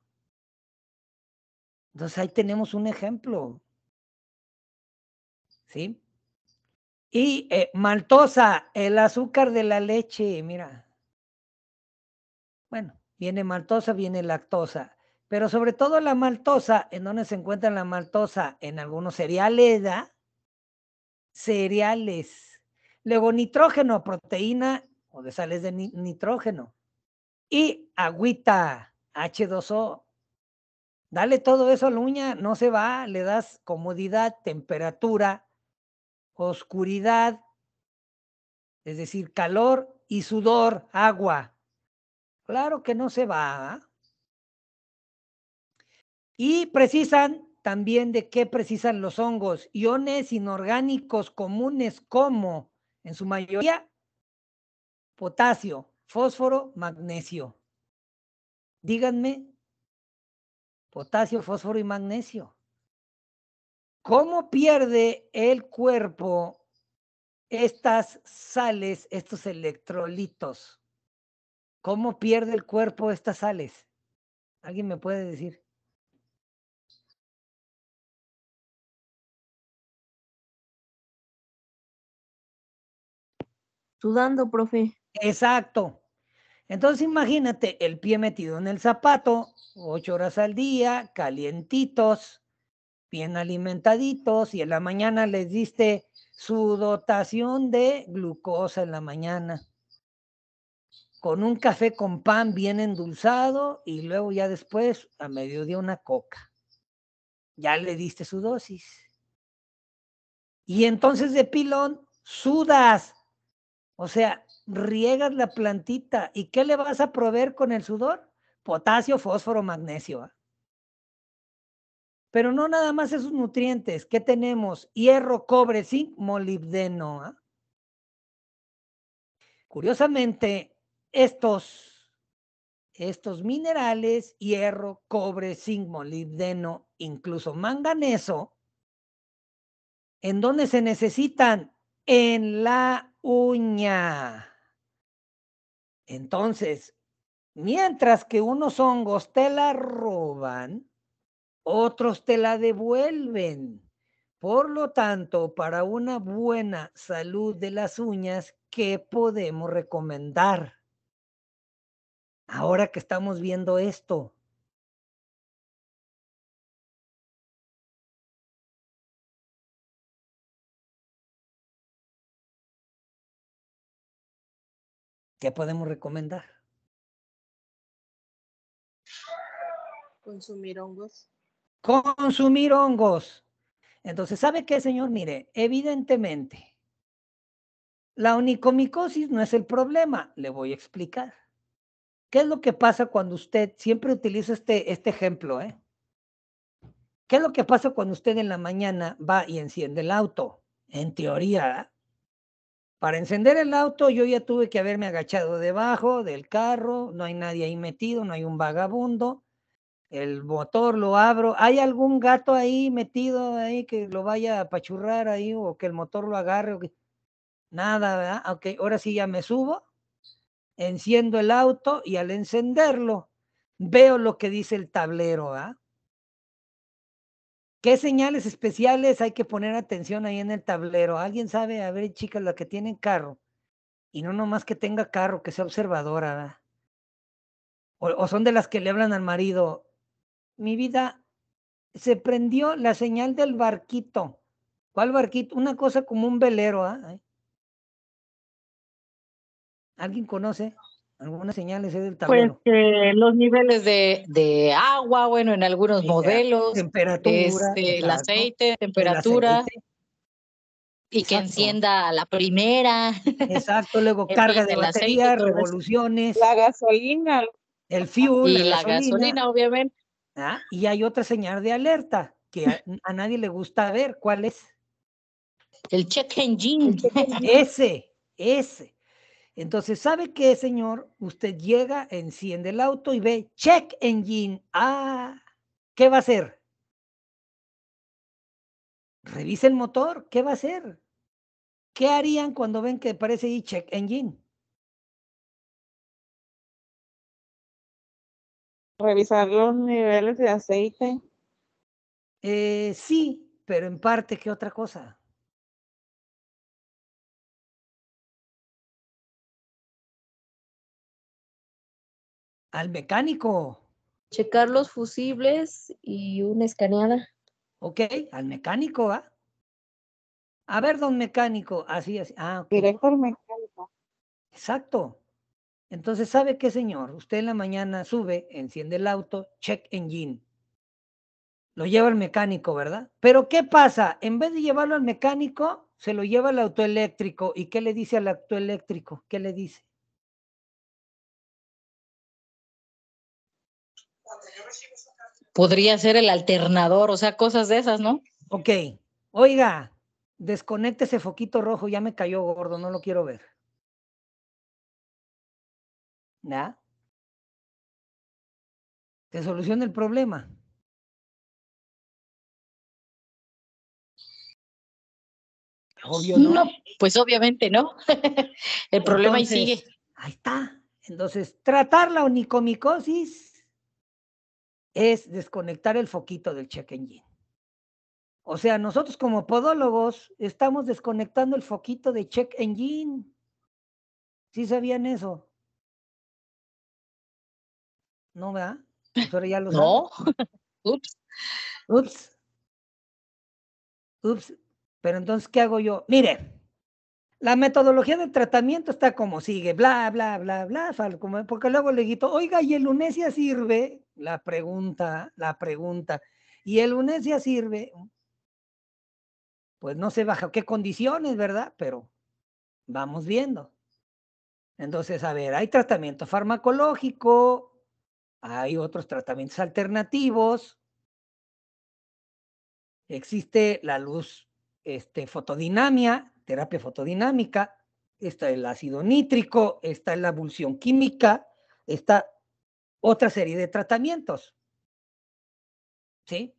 B: Entonces ahí tenemos un ejemplo. ¿Sí? Y eh, maltosa, el azúcar de la leche,
A: mira. Bueno, viene maltosa, viene lactosa. Pero sobre todo la maltosa, ¿en dónde se encuentra la maltosa? En algunos cereales, Cereales. Luego nitrógeno, proteína o de sales de nitrógeno. Y agüita, H2O, Dale todo eso a la uña, no se va, le das comodidad, temperatura, oscuridad, es decir, calor y sudor, agua. Claro que no se va. ¿eh? Y precisan también de qué precisan los hongos, iones inorgánicos comunes como, en su mayoría, potasio, fósforo, magnesio. Díganme potasio, fósforo y magnesio. ¿Cómo pierde el cuerpo estas sales, estos electrolitos?
B: ¿Cómo pierde el cuerpo estas sales? ¿Alguien me puede decir? Sudando, profe.
A: Exacto. Entonces imagínate el pie metido en el zapato, ocho horas al día, calientitos, bien alimentaditos y en la mañana le diste su dotación de glucosa en la mañana, con un café con pan bien endulzado y luego ya después a mediodía una coca. Ya le diste su dosis. Y entonces de pilón sudas. O sea, riegas la plantita. ¿Y qué le vas a proveer con el sudor? Potasio, fósforo, magnesio. ¿ah? Pero no nada más esos nutrientes. ¿Qué tenemos? Hierro, cobre, zinc, molibdeno. ¿ah? Curiosamente, estos, estos minerales, hierro, cobre, zinc, molibdeno, incluso manganeso, ¿en dónde se necesitan? En la uña. Entonces, mientras que unos hongos te la roban, otros te la devuelven. Por lo tanto, para una buena salud de las uñas, ¿qué podemos recomendar?
B: Ahora que estamos viendo esto, ¿Qué podemos recomendar?
C: Consumir hongos.
A: Consumir hongos. Entonces, ¿sabe qué, señor? Mire, evidentemente, la onicomicosis no es el problema. Le voy a explicar. ¿Qué es lo que pasa cuando usted, siempre utiliza este, este ejemplo, ¿eh? ¿Qué es lo que pasa cuando usted en la mañana va y enciende el auto? En teoría, para encender el auto yo ya tuve que haberme agachado debajo del carro, no hay nadie ahí metido, no hay un vagabundo. El motor lo abro, ¿hay algún gato ahí metido ahí que lo vaya a pachurrar ahí o que el motor lo agarre? Nada, ¿verdad? Ah, ok, ahora sí ya me subo, enciendo el auto y al encenderlo veo lo que dice el tablero, ¿verdad? ¿ah? ¿Qué señales especiales hay que poner atención ahí en el tablero? ¿Alguien sabe? A ver, chicas, las que tienen carro. Y no nomás que tenga carro, que sea observadora. O, o, son de las que le hablan al marido. Mi vida, se prendió la señal del barquito. ¿Cuál barquito? Una cosa como un velero. ¿eh? ¿Alguien conoce? algunas señales ¿eh? del pues tablero. Pues los niveles de, agua,
D: bueno, en algunos modelos. Temperatura. Este, el aceite,
A: temperatura.
D: Y que encienda la primera. Exacto, luego carga de batería, aceite,
A: revoluciones. La gasolina. El fuel. Y la, gasolina, obviamente. Ah, y hay otra señal de alerta que a, nadie le gusta ver. ¿Cuál es? El check engine. Ese, ese. Entonces, ¿sabe qué, señor? Usted llega, enciende el auto y ve check engine. Ah,
B: ¿qué va a hacer? Revisa el motor, ¿qué va a hacer? ¿Qué harían cuando ven que aparece ahí check engine? Revisar los niveles de aceite. Eh, sí, pero en parte, ¿qué otra cosa? al mecánico. Checar los fusibles y una escaneada. Ok, al mecánico, ¿va? ¿ah?
A: A ver, don mecánico, así, así. Ah, Director
B: mecánico.
A: Exacto. Entonces, ¿sabe qué, señor? Usted en la mañana sube, enciende el auto, check engine. Lo lleva el mecánico, ¿verdad? Pero ¿qué pasa? En vez de llevarlo al
B: mecánico, se lo lleva al autoeléctrico. ¿Y qué le dice al autoeléctrico? ¿Qué le dice? Podría ser el alternador, o sea, cosas de esas, ¿no? Ok. Oiga, desconecte ese foquito rojo, ya me cayó gordo, no lo quiero ver. ¿Ya? Te soluciona el problema. Obvio, ¿no? pues obviamente no. el problema ahí sigue.
A: Ahí está. Entonces, tratar la onicomicosis es desconectar el foquito del check engine. O sea, nosotros como podólogos estamos desconectando el foquito de check engine. ¿Sí sabían eso?
B: ¿No, verdad? Pues ya lo No. Ups. Ups. Ups. Pero
A: entonces, ¿qué hago yo? Mire, la metodología de tratamiento está como sigue, bla, bla, bla, bla, porque luego le quito, oiga, y el lunesia sirve la pregunta, la pregunta. Y el ya sirve, mm, pues no sé bajo qué condiciones, ¿verdad? Pero vamos viendo. Entonces, a ver, hay tratamiento farmacológico, hay otros tratamientos alternativos, existe la luz este, fotodinamia, terapia fotodinámica, está el ácido nítrico, está la abulsión química, está otra serie de tratamientos. ¿Sí?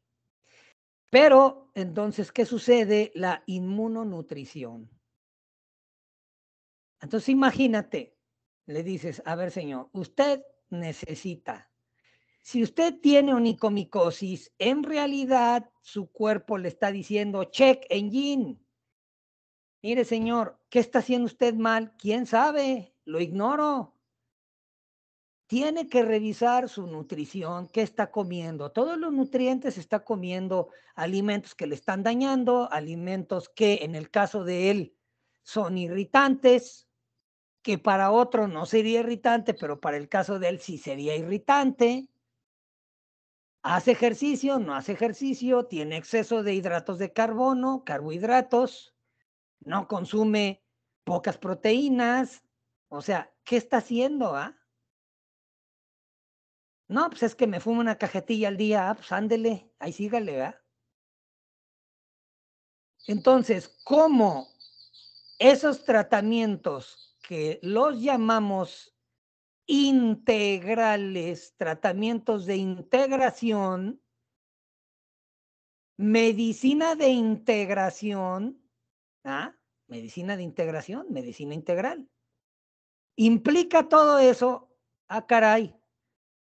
A: Pero, entonces, ¿qué sucede? La inmunonutrición. Entonces, imagínate, le dices, a ver, señor, usted necesita, si usted tiene onicomicosis, en realidad su cuerpo le está diciendo, check engine. Mire, señor, ¿qué está haciendo usted mal? ¿Quién sabe? Lo ignoro tiene que revisar su nutrición, qué está comiendo, todos los nutrientes está comiendo, alimentos que le están dañando, alimentos que en el caso de él son irritantes, que para otro no sería irritante, pero para el caso de él sí sería irritante. Hace ejercicio, no hace ejercicio, tiene exceso de hidratos de carbono, carbohidratos, no consume pocas proteínas, o sea, ¿qué está
B: haciendo? Ah? No, pues es que me fumo una cajetilla al día, ah, pues ándele, ahí sígale, ¿verdad? Entonces,
A: ¿cómo esos tratamientos que los llamamos integrales, tratamientos de integración, medicina de integración, ¿ah? medicina de integración, medicina integral. Implica todo eso, ah, caray,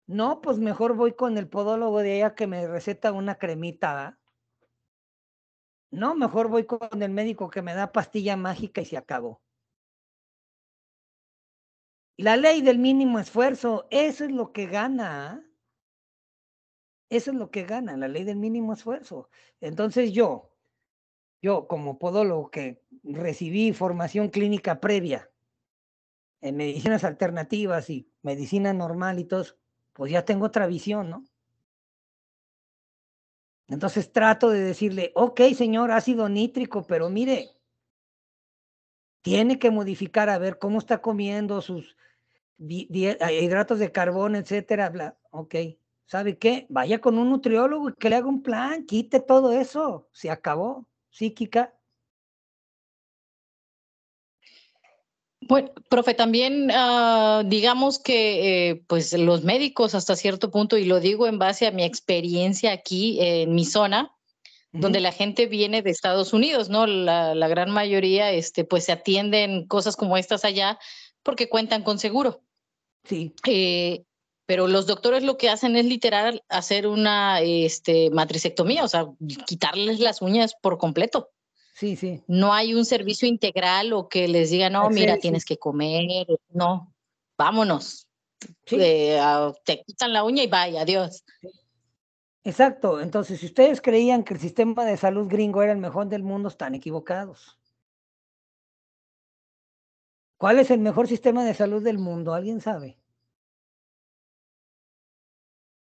A: no, pues mejor voy con el podólogo de ella que me receta una cremita, No, mejor voy con el médico que me da pastilla mágica y se acabó. La ley del mínimo esfuerzo, eso es lo que gana. ¿ah? Eso es lo que gana, la ley del mínimo esfuerzo. Entonces yo, yo como podólogo que recibí formación clínica previa en medicinas alternativas y medicina normal y todo pues ya tengo otra visión, ¿no? Entonces trato de decirle, ok, señor, ácido nítrico, pero mire, tiene que modificar a ver cómo está comiendo sus ah, hidratos de carbono, etcétera, bla, ok. ¿Sabe qué? Vaya con un nutriólogo y que le haga un plan, quite todo eso, se acabó, psíquica.
D: Bueno, profe, también ah, digamos que eh, pues los médicos hasta cierto punto, y lo digo en base a mi experiencia aquí en mi zona, donde la gente viene de Estados Unidos, ¿no? La, gran mayoría este, pues se atienden cosas como estas allá porque cuentan con seguro. Sí. Eh, pero los doctores lo que hacen es literal hacer una este, matricectomía, o sea, quitarles las uñas por completo. Sí, sí. No hay un servicio integral o que les diga, no, mira, tienes que comer, no,
A: vámonos.
D: Eh, ah, te quitan la uña y vaya, adiós.
A: Exacto. Entonces, si ustedes creían que el sistema de salud gringo era el mejor del mundo, están equivocados.
B: ¿Cuál es el mejor sistema de salud del mundo? ¿Alguien sabe?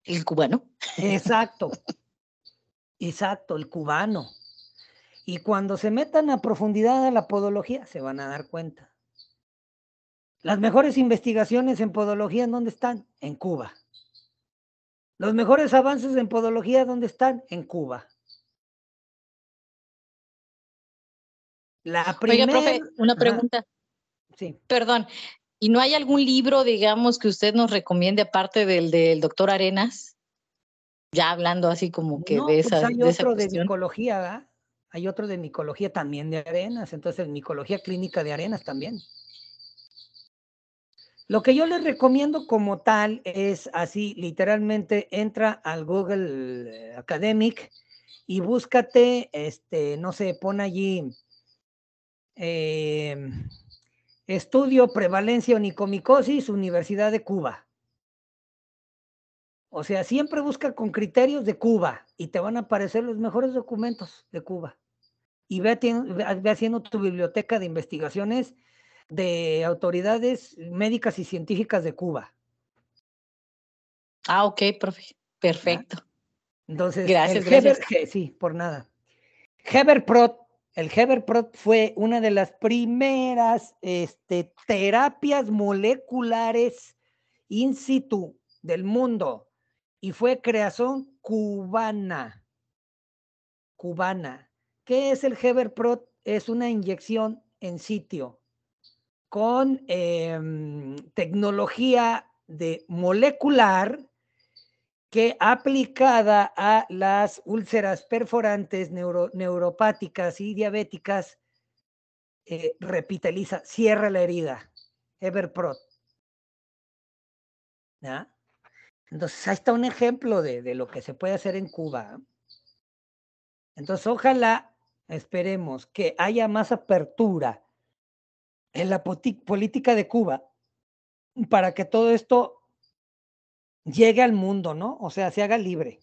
B: El cubano.
A: Exacto. Exacto, el cubano. Y cuando se metan a profundidad a la podología, se van a dar cuenta. Las mejores investigaciones en podología, dónde están? En Cuba. Los mejores avances en
B: podología, ¿dónde están? En Cuba. La primera... profe, una pregunta. Sí. Perdón. ¿Y no hay algún
D: libro, digamos, que usted nos recomiende aparte del del doctor Arenas?
A: Ya hablando así como que pues de esa. Pues hay de otro de psicología, hay otro de micología también de arenas, entonces micología clínica de arenas también. Lo que yo les recomiendo como tal es así, literalmente entra al Google Academic y búscate, este, no sé, pon allí eh, estudio prevalencia onicomicosis, Universidad de Cuba. O sea, siempre busca con criterios de Cuba y te van a aparecer los mejores documentos de Cuba. Y ve, haciendo tu biblioteca de investigaciones de autoridades médicas y científicas de Cuba. Ah, ok, profe. ¿Ah? Perfecto. Entonces, gracias, gracias. sí, por nada. Heberprot, el Heberprot fue una de las primeras este, terapias moleculares in situ del mundo y fue creación cubana. Cubana. ¿Qué es el Heberprot? Es una inyección en sitio con em, tecnología de molecular que aplicada a las úlceras perforantes neuropáticas y diabéticas eh, repitaliza, cierra la herida. Everprot. ¿Ah? Entonces, ahí está un ejemplo de, de, lo que se puede hacer en Cuba. ¿eh? Entonces, ojalá, esperemos que haya más apertura en la política de Cuba
B: para que todo esto llegue al mundo, ¿no? O sea, se haga libre.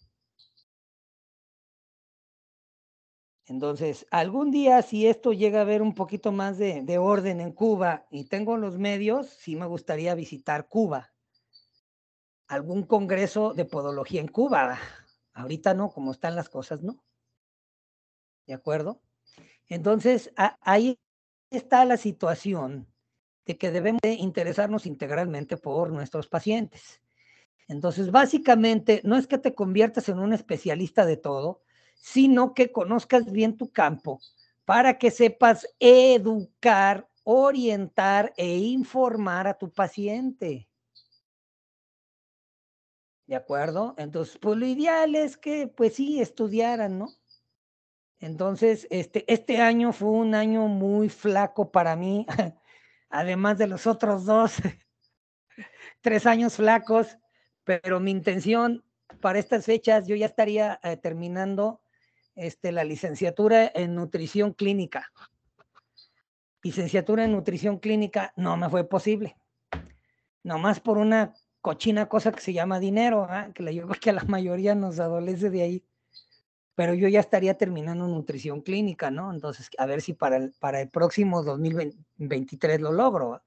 A: Entonces,
B: algún día, si esto
A: llega a haber un poquito más de, de orden en Cuba y tengo los medios, sí me gustaría visitar Cuba algún congreso de podología en Cuba. Ahorita no, como están las cosas, ¿no? ¿De acuerdo? Entonces, ahí está la situación de que debemos interesarnos integralmente por nuestros pacientes. Entonces, básicamente, no es que te conviertas en un especialista de todo, sino que conozcas bien tu campo para que sepas educar, orientar e informar a tu paciente. ¿De acuerdo? Entonces, pues lo ideal es que, pues sí, estudiaran, ¿no? Entonces, este, este año fue un año muy flaco para mí, además de los otros dos, tres años flacos, pero mi intención para estas fechas, yo ya estaría eh, terminando este, la licenciatura en nutrición clínica. Licenciatura en nutrición clínica no me fue posible, nomás por una cochina cosa que se llama dinero, que yo creo que a la mayoría nos adolece de ahí. Pero yo ya estaría terminando nutrición clínica, ¿no? Entonces, a ver si para el, para el próximo 2023 lo logro.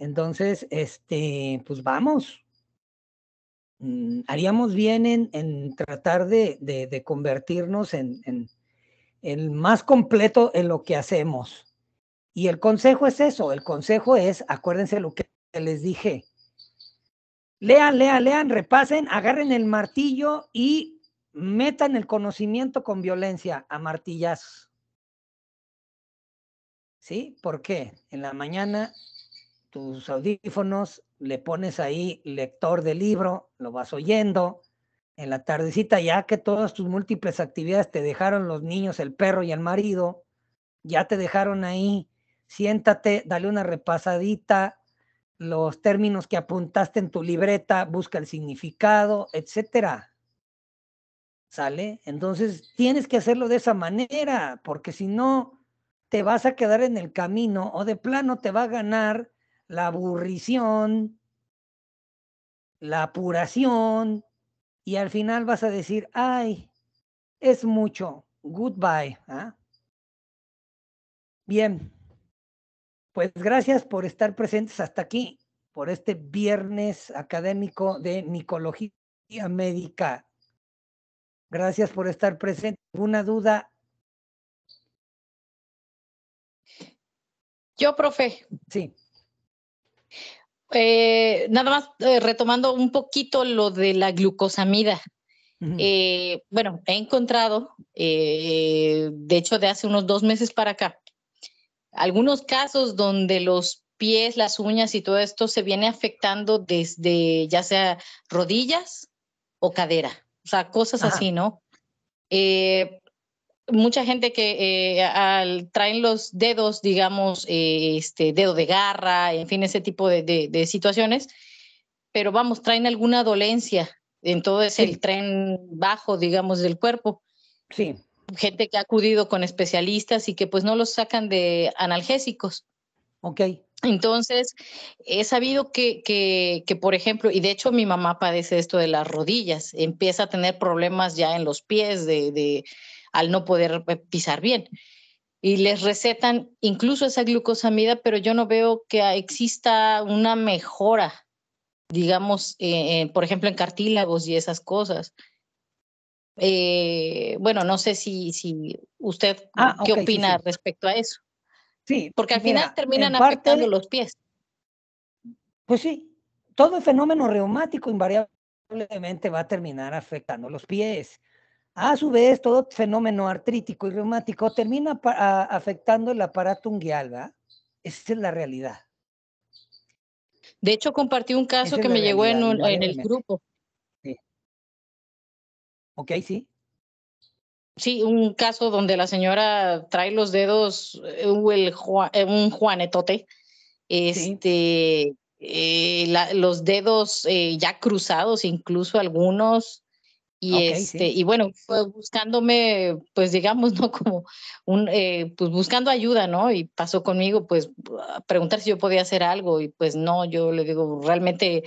A: Entonces, este, pues vamos. Mm, haríamos bien en, tratar de, convertirnos en, en, en más completo en lo que hacemos. Y el consejo es eso, el consejo es, acuérdense lo que les dije, Lean, lean, lean, repasen, agarren el martillo y metan el conocimiento con violencia a martillazos. ¿Sí? ¿Por qué? En la mañana tus audífonos, le pones ahí lector de libro, lo vas oyendo. En la tardecita, ya que todas tus múltiples actividades te dejaron los niños, el perro y el marido, ya te dejaron ahí, siéntate, dale una repasadita los términos que apuntaste en tu libreta, busca el significado, etcétera. ¿Sale? Entonces tienes que hacerlo de esa manera, porque si no, te vas a quedar en el camino o de plano te va a ganar la aburrición, la apuración, y al final vas a decir, ay, es mucho, goodbye. ¿Ah? Bien, pues gracias por estar presentes hasta aquí, por este viernes académico de Nicología Médica.
B: Gracias por estar presentes. ¿Alguna duda? Yo, profe. Sí.
D: Eh, nada más eh, retomando un poquito lo de la glucosamida. Eh, bueno, he encontrado, de hecho, de hace unos dos meses para acá, algunos casos donde los pies, las uñas y todo esto se viene afectando desde ya sea rodillas o cadera, o sea, cosas así, ¿no? Eh, mucha gente que eh, traen los dedos, digamos, eh, este dedo de garra, en fin, ese tipo de, situaciones, pero vamos, traen alguna dolencia en todo ese el tren bajo, digamos, del cuerpo. Sí gente que ha acudido con especialistas y que pues no los sacan de analgésicos. Ok. Entonces, he sabido que, por ejemplo, y de hecho mi mamá padece esto de las rodillas, empieza a tener problemas ya en los pies de, al no poder eh, pisar bien. Y les recetan incluso esa glucosamida, pero yo no veo que exista una mejora, digamos, eh, eh, por ejemplo, en cartílagos y esas cosas. Eh, bueno, no sé si, si usted ah, qué opina
A: respecto a eso. Sí. Porque al final terminan afectando los pies. Pues sí, todo fenómeno reumático invariablemente va a terminar afectando los pies. A su vez, todo fenómeno artrítico y reumático termina afectando el aparato unguial, Esa es la realidad.
D: De hecho, compartí un caso que me llegó en el grupo Sí. Sí, un caso donde la señora trae los dedos, eh, eh, un juanetote, este, eh, los dedos ya cruzados, incluso algunos. Y, este, y bueno, fue buscándome, pues digamos, ¿no? Como un, pues buscando ayuda, ¿no? Y pasó conmigo, pues, a preguntar si yo podía hacer algo. Y pues no, yo le digo, realmente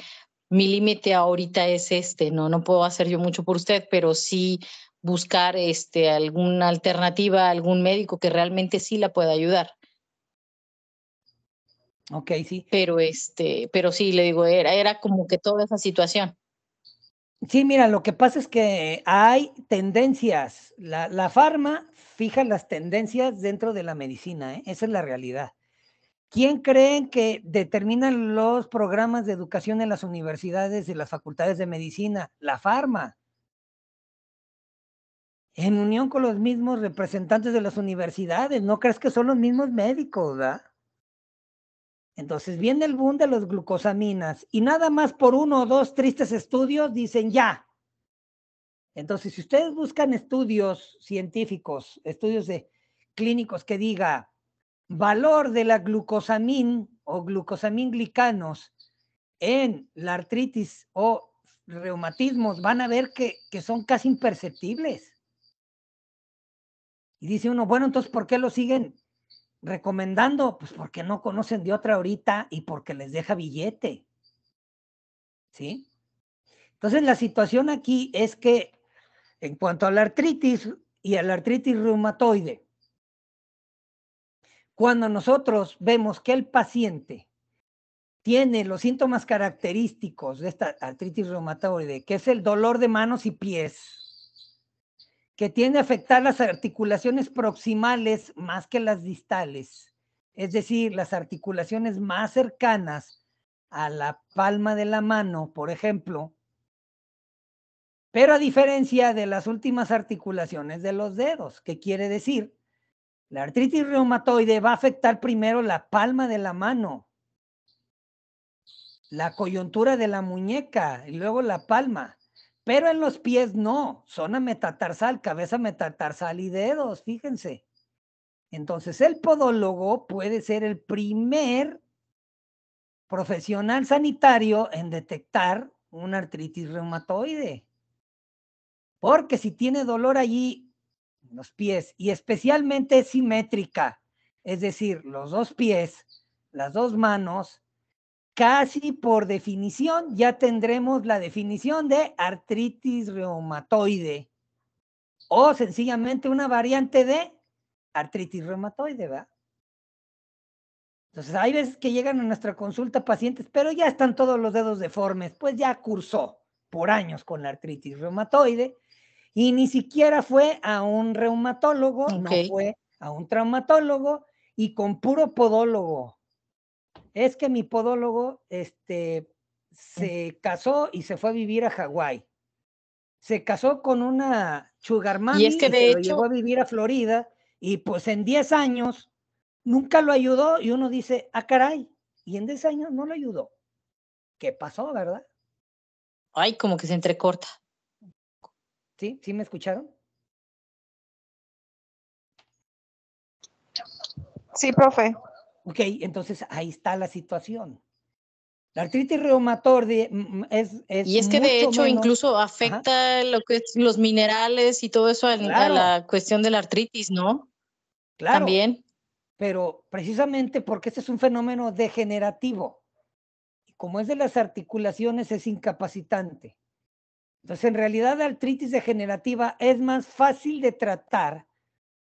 D: mi límite ahorita es este, ¿no? No puedo hacer yo mucho por usted, pero sí buscar este, alguna alternativa, algún médico que realmente sí la pueda ayudar. Ok, sí. Pero este, pero
A: sí, le digo, era, era como que toda esa situación. Sí, mira, lo que pasa es que hay tendencias. La, la farma fija las tendencias dentro de la medicina, ¿eh? esa es la realidad. ¿Quién creen que determinan los programas de educación en las universidades y las facultades de medicina? La farma. En unión con los mismos representantes de las universidades, no crees que son los mismos médicos, ¿verdad? Entonces viene el boom de las glucosaminas y nada más por uno o dos tristes estudios dicen ya. Entonces, si ustedes buscan estudios científicos, estudios de clínicos que diga valor de la glucosamín o glucosamín glicanos en la artritis o reumatismos, van a ver que, que son casi imperceptibles. Y dice uno, bueno, entonces, ¿por qué lo siguen recomendando? Pues porque no conocen de otra ahorita y porque les deja billete. ¿Sí? Entonces, la situación aquí es que en cuanto a la artritis y a la artritis reumatoide, cuando nosotros vemos que el paciente tiene los síntomas característicos de esta artritis reumatoide, que es el dolor de manos y pies, que tiene a afectar las articulaciones proximales más que las distales, es decir, las articulaciones más cercanas a la palma de la mano, por ejemplo, pero a diferencia de las últimas articulaciones de los dedos, que quiere decir la artritis reumatoide va a afectar primero la palma de la mano, la coyuntura de la muñeca y luego la palma. Pero en los pies no, zona metatarsal, cabeza metatarsal y dedos, fíjense. Entonces el podólogo puede ser el primer profesional sanitario en detectar una artritis reumatoide. Porque si tiene dolor allí los pies y especialmente simétrica, es decir, los dos pies, las dos manos, casi por definición ya tendremos la definición de artritis reumatoide o sencillamente una variante de artritis reumatoide, ¿verdad? Entonces, hay veces que llegan a nuestra consulta pacientes, pero ya están todos los dedos deformes, pues ya cursó por años con la artritis reumatoide y ni siquiera fue a un reumatólogo, no fue a un traumatólogo y con puro podólogo. Es que mi podólogo este, se casó y se fue a vivir a Hawái. Se casó con una chugarmán y, que se llevó a vivir a Florida y pues en 10 años nunca lo ayudó y uno dice, ah, caray, y en 10 años no lo ayudó.
B: ¿Qué pasó, verdad? Ay, como que se entrecorta. ¿Sí? ¿Sí me escucharon?
A: Sí, profe. Ok, entonces ahí está la situación. La artritis reumatoide mm, mm, es, Y es que de hecho incluso
D: afecta lo que
A: los minerales y todo eso a, la cuestión de la artritis, ¿no? Claro. También. Pero precisamente porque este es un fenómeno degenerativo. Y como es de las articulaciones, es incapacitante. Entonces, en realidad, la artritis degenerativa es más fácil de tratar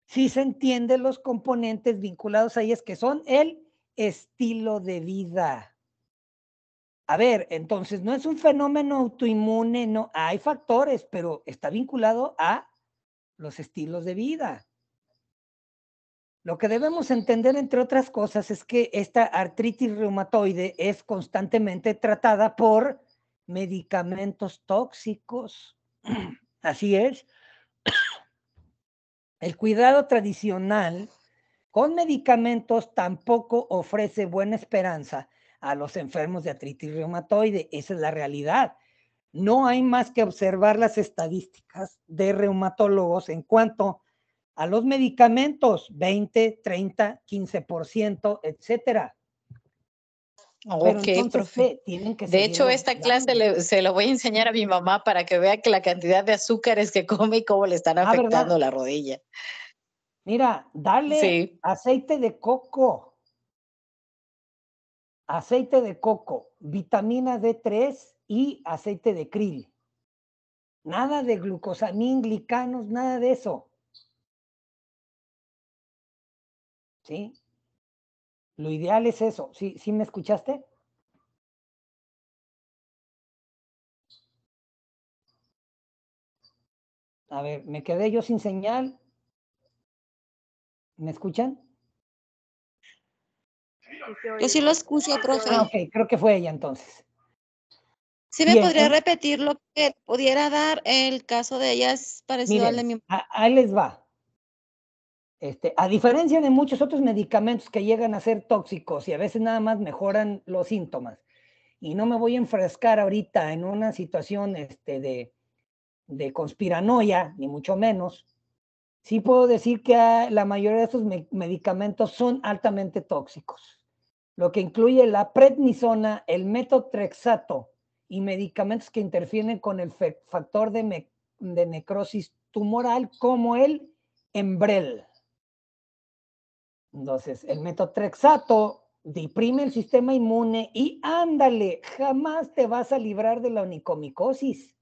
A: si se entiende los componentes vinculados a ellas, que son el estilo de vida. A ver, entonces, no es un fenómeno autoinmune, no, hay factores, pero está vinculado a los estilos de vida. Lo que debemos entender, entre otras cosas, es que esta artritis reumatoide es constantemente tratada por medicamentos tóxicos. Así es. El cuidado tradicional con medicamentos tampoco ofrece buena esperanza a los enfermos de artritis reumatoide. Esa es la realidad. No hay más que observar las estadísticas de reumatólogos en cuanto a los medicamentos, 20, 30, 15%, etcétera de
D: hecho, esta clase se lo voy a enseñar a mi mamá para que vea que la cantidad de azúcares que come
A: y cómo le están ah, afectando la rodilla. Mira, dale aceite de coco, aceite de coco, vitamina D3 y aceite de krill. Nada de
B: glucosamín, glicanos, nada de eso. ¿Sí? Lo ideal es eso. ¿Sí, ¿sí me escuchaste? A ver, me quedé yo sin señal. ¿Me escuchan? Yo sí
A: lo escucho, ah, profe. Ah, ok, creo que fue ella entonces. ¿Sí me podría
C: repetir lo que pudiera dar el caso de
A: ella es
B: parecido al de mi
A: Ahí les va. Este, a diferencia de muchos otros medicamentos que llegan a ser tóxicos y a veces nada más mejoran los síntomas. Y no me voy a enfrescar ahorita en una situación este, de, conspiranoia, ni mucho menos. Sí puedo decir que la mayoría de estos medicamentos son altamente tóxicos, lo que incluye la prednisona, el metotrexato y medicamentos que interfieren con el factor de, de necrosis tumoral como el Embrel. Entonces, el metotrexato deprime el sistema inmune y ándale, jamás te vas a librar de la onicomicosis.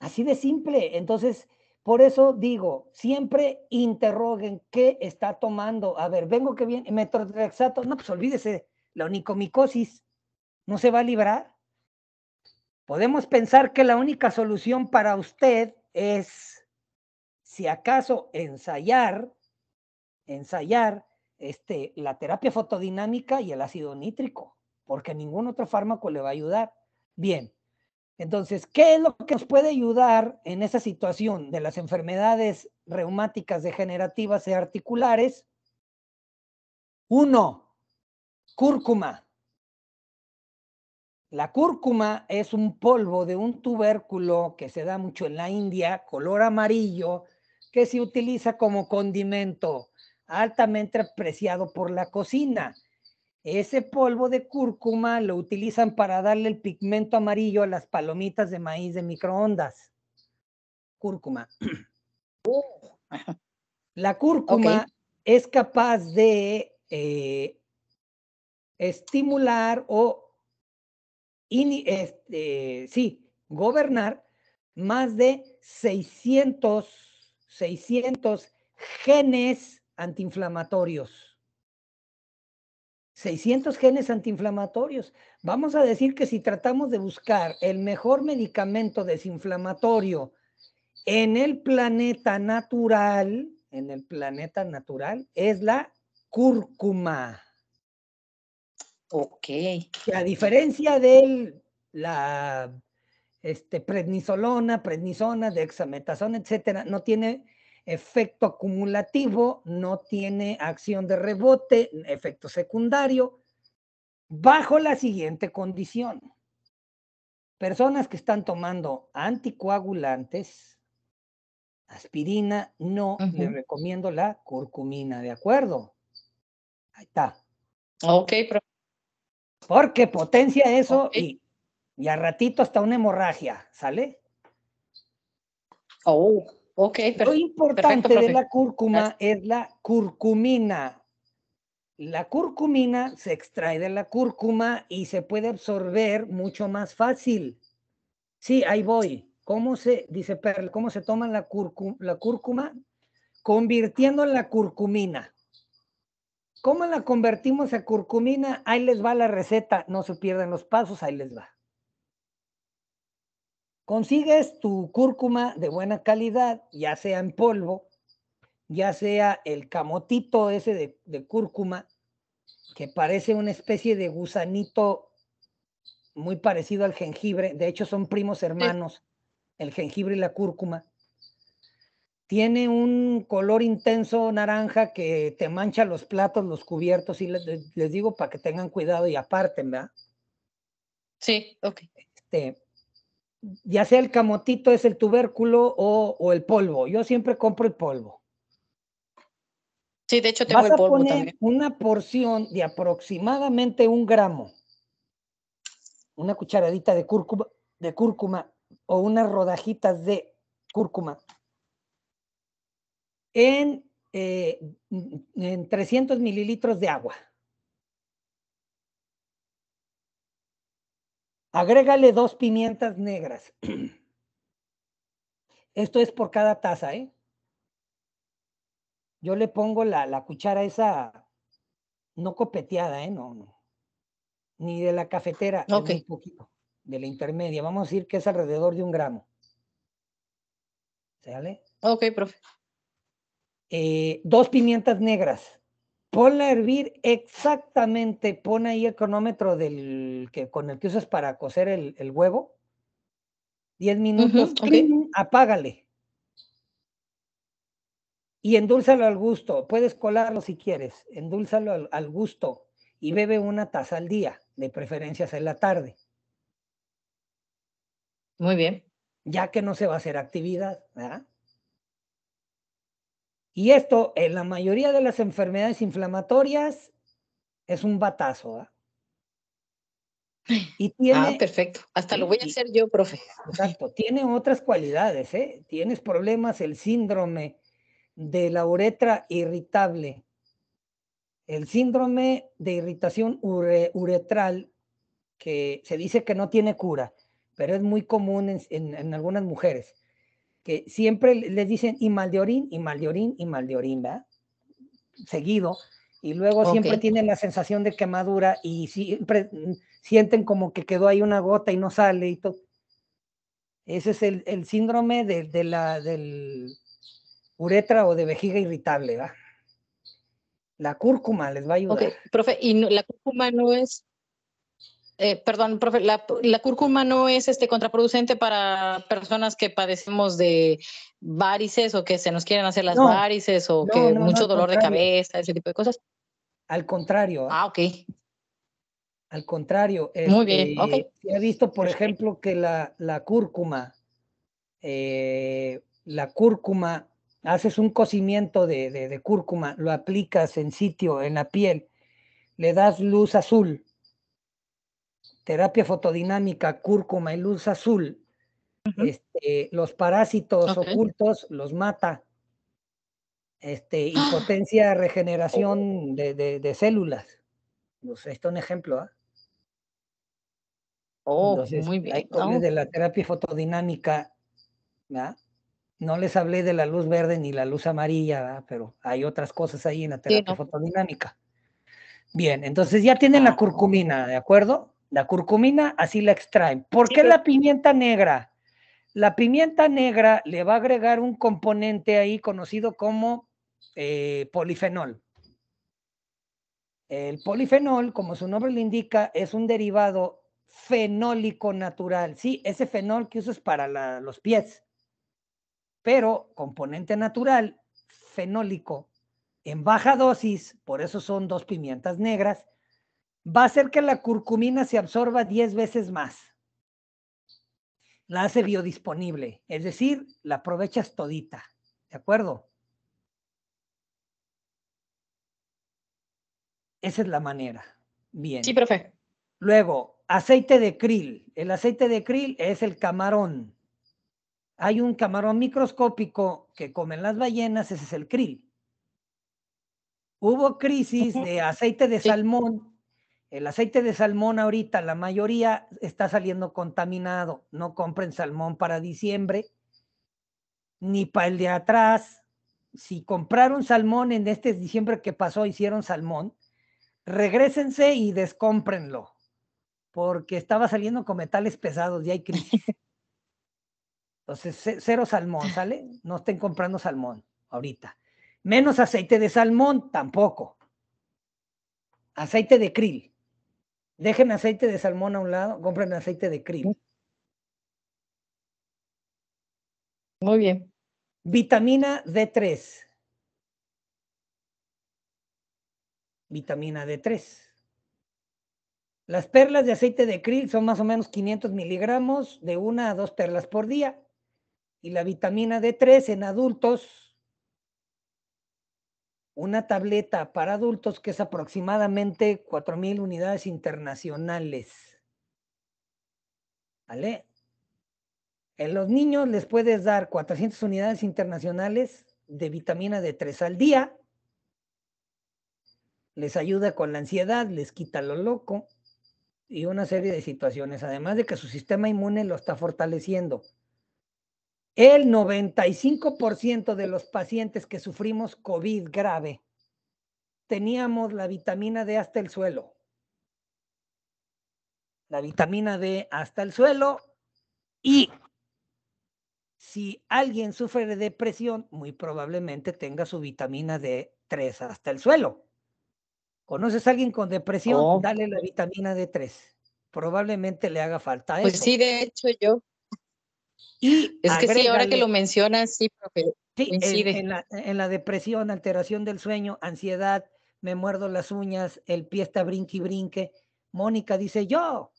A: Así de simple. Entonces, por eso digo, siempre interroguen qué está tomando. A ver, vengo que viene, metotrexato. No, pues olvídese, la onicomicosis no se va a librar. Podemos pensar que la única solución para usted es, si acaso, ensayar ensayar este, la terapia fotodinámica y el ácido nítrico, porque ningún otro fármaco le va a ayudar. Bien, entonces, ¿qué es lo que nos puede ayudar en esa situación de las enfermedades reumáticas degenerativas y e articulares? Uno, cúrcuma. La cúrcuma es un polvo de un tubérculo que se da mucho en la India, color amarillo, que se utiliza como condimento altamente apreciado por la cocina. Ese polvo de cúrcuma lo utilizan para darle el pigmento amarillo a las palomitas de maíz de microondas. Cúrcuma. Oh. La cúrcuma es capaz de eh, estimular o este, sí, gobernar más de 600, 600 genes antiinflamatorios. 600 genes antiinflamatorios. Vamos a decir que si tratamos de buscar el mejor medicamento desinflamatorio en el planeta natural, en el planeta natural, es la cúrcuma. Ok. a diferencia de la este, prednisolona, prednisona, dexametasona, etcétera, no tiene efecto acumulativo, no tiene acción de rebote, efecto secundario, bajo la siguiente condición. Personas que están tomando anticoagulantes, aspirina, no le recomiendo la curcumina, ¿de acuerdo? Ahí está. Ok, pero... Porque potencia eso y, y a ratito hasta una hemorragia, ¿sale? Oh. Lo importante de la cúrcuma es la curcumina. La curcumina se extrae de la cúrcuma y se puede absorber mucho más fácil. Sí, ahí voy. ¿Cómo se, dice Perl, cómo se toma la, la cúrcuma? Convirtiendo la curcumina. ¿Cómo la convertimos a curcumina? Ahí les va la receta. No se pierdan los pasos, ahí les va consigues tu cúrcuma de buena calidad, ya sea en polvo, ya sea el camotito ese de, cúrcuma, que parece una especie de gusanito muy parecido al jengibre, de hecho son primos hermanos, el jengibre y la cúrcuma. Tiene un color intenso naranja que te mancha los platos, los cubiertos, y les, les digo para que tengan cuidado y aparten, ¿verdad? Sí, ok. Este, ya sea el camotito, es el tubérculo o, el polvo. Yo siempre compro el polvo. Sí, de hecho tengo el polvo Una porción de aproximadamente un gramo, una cucharadita de cúrcuma, de cúrcuma o unas rodajitas de cúrcuma en, eh, en 300 mililitros de agua. Agrégale dos pimientas negras. Esto es por cada taza, ¿eh? Yo le pongo la, cuchara esa no copeteada, ¿eh? No, no. Ni de la cafetera, poquito, de la intermedia. Vamos a decir que es alrededor de un gramo. ¿Se ¿Sale? Ok, profe. Eh, dos pimientas negras ponla a hervir exactamente, pon ahí el cronómetro del que, con el que usas para cocer el, huevo. Diez minutos, apágale. Y endúlzalo al gusto. Puedes colarlo si quieres. Endúlzalo al, gusto. Y bebe una taza al día, de preferencia en la tarde. Muy bien. Ya que no se va a hacer actividad, ¿verdad? Y esto, en la mayoría de las enfermedades inflamatorias, es un batazo. ¿ah? Y ah, tiene, ah, perfecto. Hasta lo voy a hacer yo, profe. Exacto. Tiene otras cualidades, ¿eh? Tienes problemas, el síndrome de la uretra irritable, el síndrome de irritación uretral, que se dice que no tiene cura, pero es muy común en algunas mujeres que siempre les dicen y mal de orín, y mal de orín, y mal de orín, ¿verdad? Seguido. Y luego siempre tienen la sensación de quemadura y siempre sienten como que quedó ahí una gota y no sale y todo. Ese es el, síndrome de, la, del uretra o de vejiga irritable, ¿verdad? La cúrcuma les va a ayudar. Ok, profe, ¿y no, la cúrcuma no es eh,
D: perdón, profe, la, cúrcuma no es este contraproducente para personas que padecemos de varices o que se nos quieren hacer las varices o que mucho dolor de cabeza,
A: ese tipo de cosas. Al contrario. ¿eh? Ah, ok. Al contrario. Muy este, bien, ok. He visto, por ejemplo, que la, cúrcuma, eh, la cúrcuma, haces un cocimiento de cúrcuma, lo aplicas en sitio, en la piel, le das luz azul terapia fotodinámica, cúrcuma y luz azul, este, los parásitos ocultos los mata. Este, y ¡Ah! potencia regeneración oh. de, células. Pues, esto es un ejemplo. ¿ah? Oh, muy bien. Oh. de la terapia fotodinámica, ¿verdad? no les hablé de la luz verde ni la luz amarilla, pero hay otras cosas ahí en la terapia fotodinámica. Bien, entonces ya tienen la ah. curcumina, ¿de acuerdo? La curcumina así la extraen. ¿Por qué la pimienta negra? La pimienta negra le va a agregar un componente ahí conocido como eh, polifenol. El polifenol, como su nombre lo indica, es un derivado fenólico natural. Sí, ese fenol que usas para los pies, pero componente natural, fenólico, en baja dosis, por eso son dos pimientas negras, va a hacer que la curcumina se absorba 10 veces más. La hace biodisponible, es decir, la aprovechas todita, ¿de acuerdo? Esa es la manera. Bien. Sí, profe. Luego, aceite de krill. El aceite de krill es el camarón. Hay un camarón microscópico que comen las ballenas, ese es el krill. Hubo crisis de aceite de salmón el aceite de salmón ahorita, la mayoría está saliendo contaminado. No compren salmón para diciembre, ni para el de atrás. Si compraron salmón en este diciembre que pasó, hicieron salmón, regresense y descómprenlo, porque estaba saliendo con metales pesados y hay crisis. Entonces, cero salmón, ¿sale? No estén comprando salmón ahorita. Menos aceite de salmón tampoco. Aceite de krill. Dejen aceite de salmón a un lado, compren aceite de krill. Muy bien. Vitamina D3. Vitamina D3. Las perlas de aceite de krill son más o menos 500 miligramos de una a dos perlas por día. Y la vitamina D3 en adultos una tableta para adultos que es aproximadamente 4.000 unidades internacionales. ¿Vale? En los niños les puedes dar 400 unidades internacionales de vitamina D3 al día. Les ayuda con la ansiedad, les quita lo loco y una serie de situaciones, además de que su sistema inmune lo está fortaleciendo el 95% de los pacientes que sufrimos COVID grave teníamos la vitamina D hasta el suelo. La vitamina D hasta el suelo y si alguien sufre de depresión, muy probablemente tenga su vitamina D3 hasta el suelo. ¿Conoces a alguien con depresión? Oh. Dale la vitamina D3. Probablemente le haga falta. Pues sí, de
D: hecho yo.
A: Y es que sí, ahora que lo mencionas, sí, profe. Sí, en, la, depresión, alteración del sueño, ansiedad, me muerdo las uñas, el pie está brinque y brinque. Mónica dice, yo.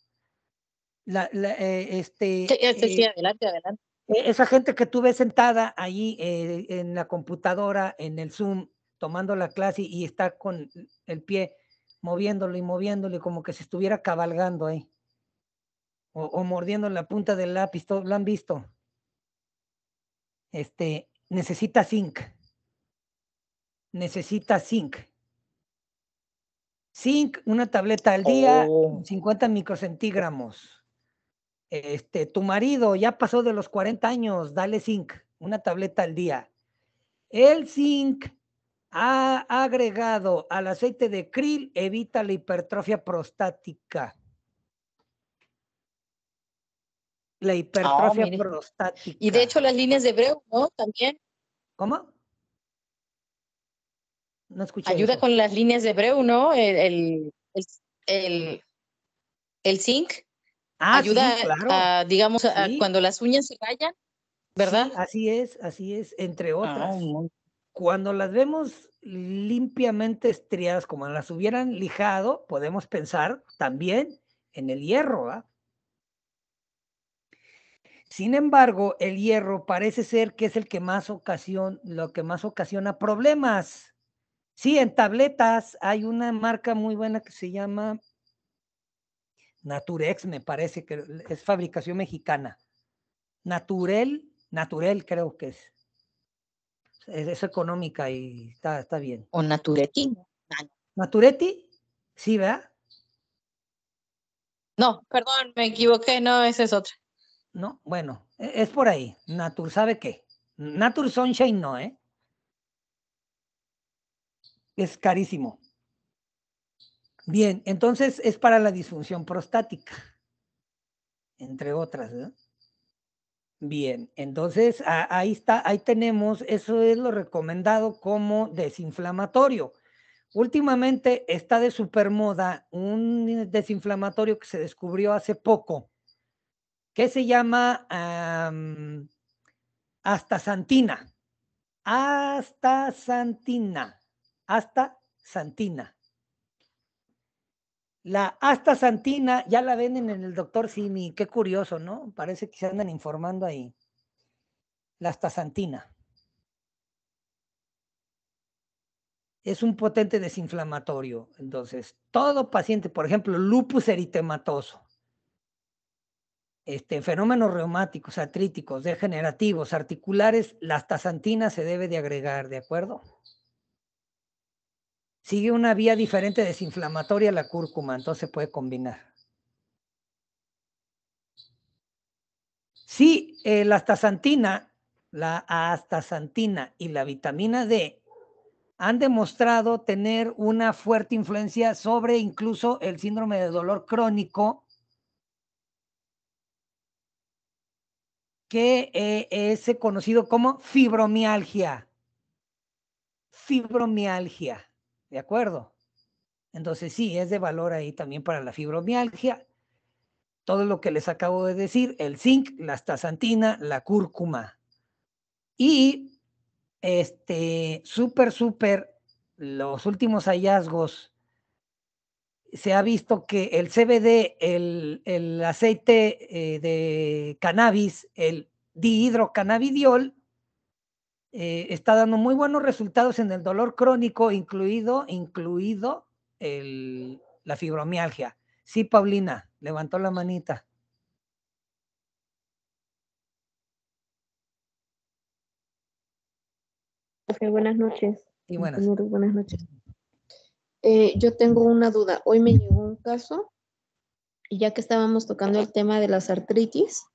A: La, eh, este, sí, este, eh,
D: adelante, adelante.
A: Eh, esa gente que tú ves sentada ahí en la computadora, en el Zoom, tomando la clase y está con el pie moviéndolo y moviéndolo como que se estuviera cabalgando ahí o, mordiendo la punta del lápiz, lo han visto. Este, necesita zinc. Necesita zinc. Zinc, una tableta al día, 50 microcentígramos. Este, tu marido ya pasó de los 40 años, dale zinc, una tableta al día. El zinc ha agregado al aceite de krill evita la hipertrofia prostática. La ah, hipertrofia prostática.
D: Y de hecho las líneas de Breu, ¿no? También. ¿Cómo?
A: No escuché. Ayuda
D: con las líneas de Breu, ¿no? El, el, el, zinc.
A: Ah, ayuda claro. digamos, cuando las uñas se vayan, ¿verdad? así es, así es, entre ah, otras. cuando las vemos limpiamente estriadas, como las hubieran lijado, podemos pensar también en el hierro, ¿verdad? ¿ah? Sin embargo, el hierro parece ser que es el que más lo que más ocasiona problemas. Sí, en tabletas hay una marca muy buena que se llama Naturex, me parece que es fabricación mexicana. Naturel, Naturel creo que es. Es, económica y está, está bien. O Naturetti. ¿Naturetti? Sí, ¿verdad? No, perdón, me equivoqué, no, esa es otra. ¿no? Bueno, e-, es por ahí. Natur, ¿sabe qué? Natur Sunshine no, ¿eh? Es carísimo. Bien, entonces es para la disfunción prostática, entre otras. ¿no? Bien, entonces ahí está, ahí tenemos, eso es lo recomendado como desinflamatorio. Últimamente está de moda un desinflamatorio que se descubrió hace poco, que se llama um, Hasta Santina. Hasta Santina. Hasta Santina. La hasta Santina ya la venden en el doctor Simi. Qué curioso, ¿no? Parece que se andan informando ahí. La hasta Santina. Es un potente desinflamatorio. Entonces, todo paciente, por ejemplo, lupus eritematoso, este, fenómenos reumáticos, atríticos, degenerativos, articulares, la astaxantina se debe de agregar, ¿de acuerdo? Sigue una vía diferente desinflamatoria la cúrcuma, entonces puede combinar. Si eh, la astaxantina, la astaxantina y la vitamina D han demostrado tener una fuerte influencia sobre incluso el síndrome de dolor crónico que eh, es eh, conocido como fibromialgia. Fibromialgia, ¿de acuerdo? Entonces sí, es de valor ahí también para la fibromialgia. Todo lo que les acabo de decir, el zinc, la astaxantina, la cúrcuma. Y este, súper, súper, los últimos hallazgos se ha visto que el CBD, el, aceite eh, de cannabis, el dihidrocannabidiol, eh, está dando muy buenos resultados en el dolor crónico, incluido, incluido el, la fibromialgia. Sí, Paulina, levantó la manita. buenas noches. Y buenas. Buenas noches.
C: Eh, yo tengo una duda. Hoy me llegó un caso, y ya que estábamos tocando el tema de las artritis,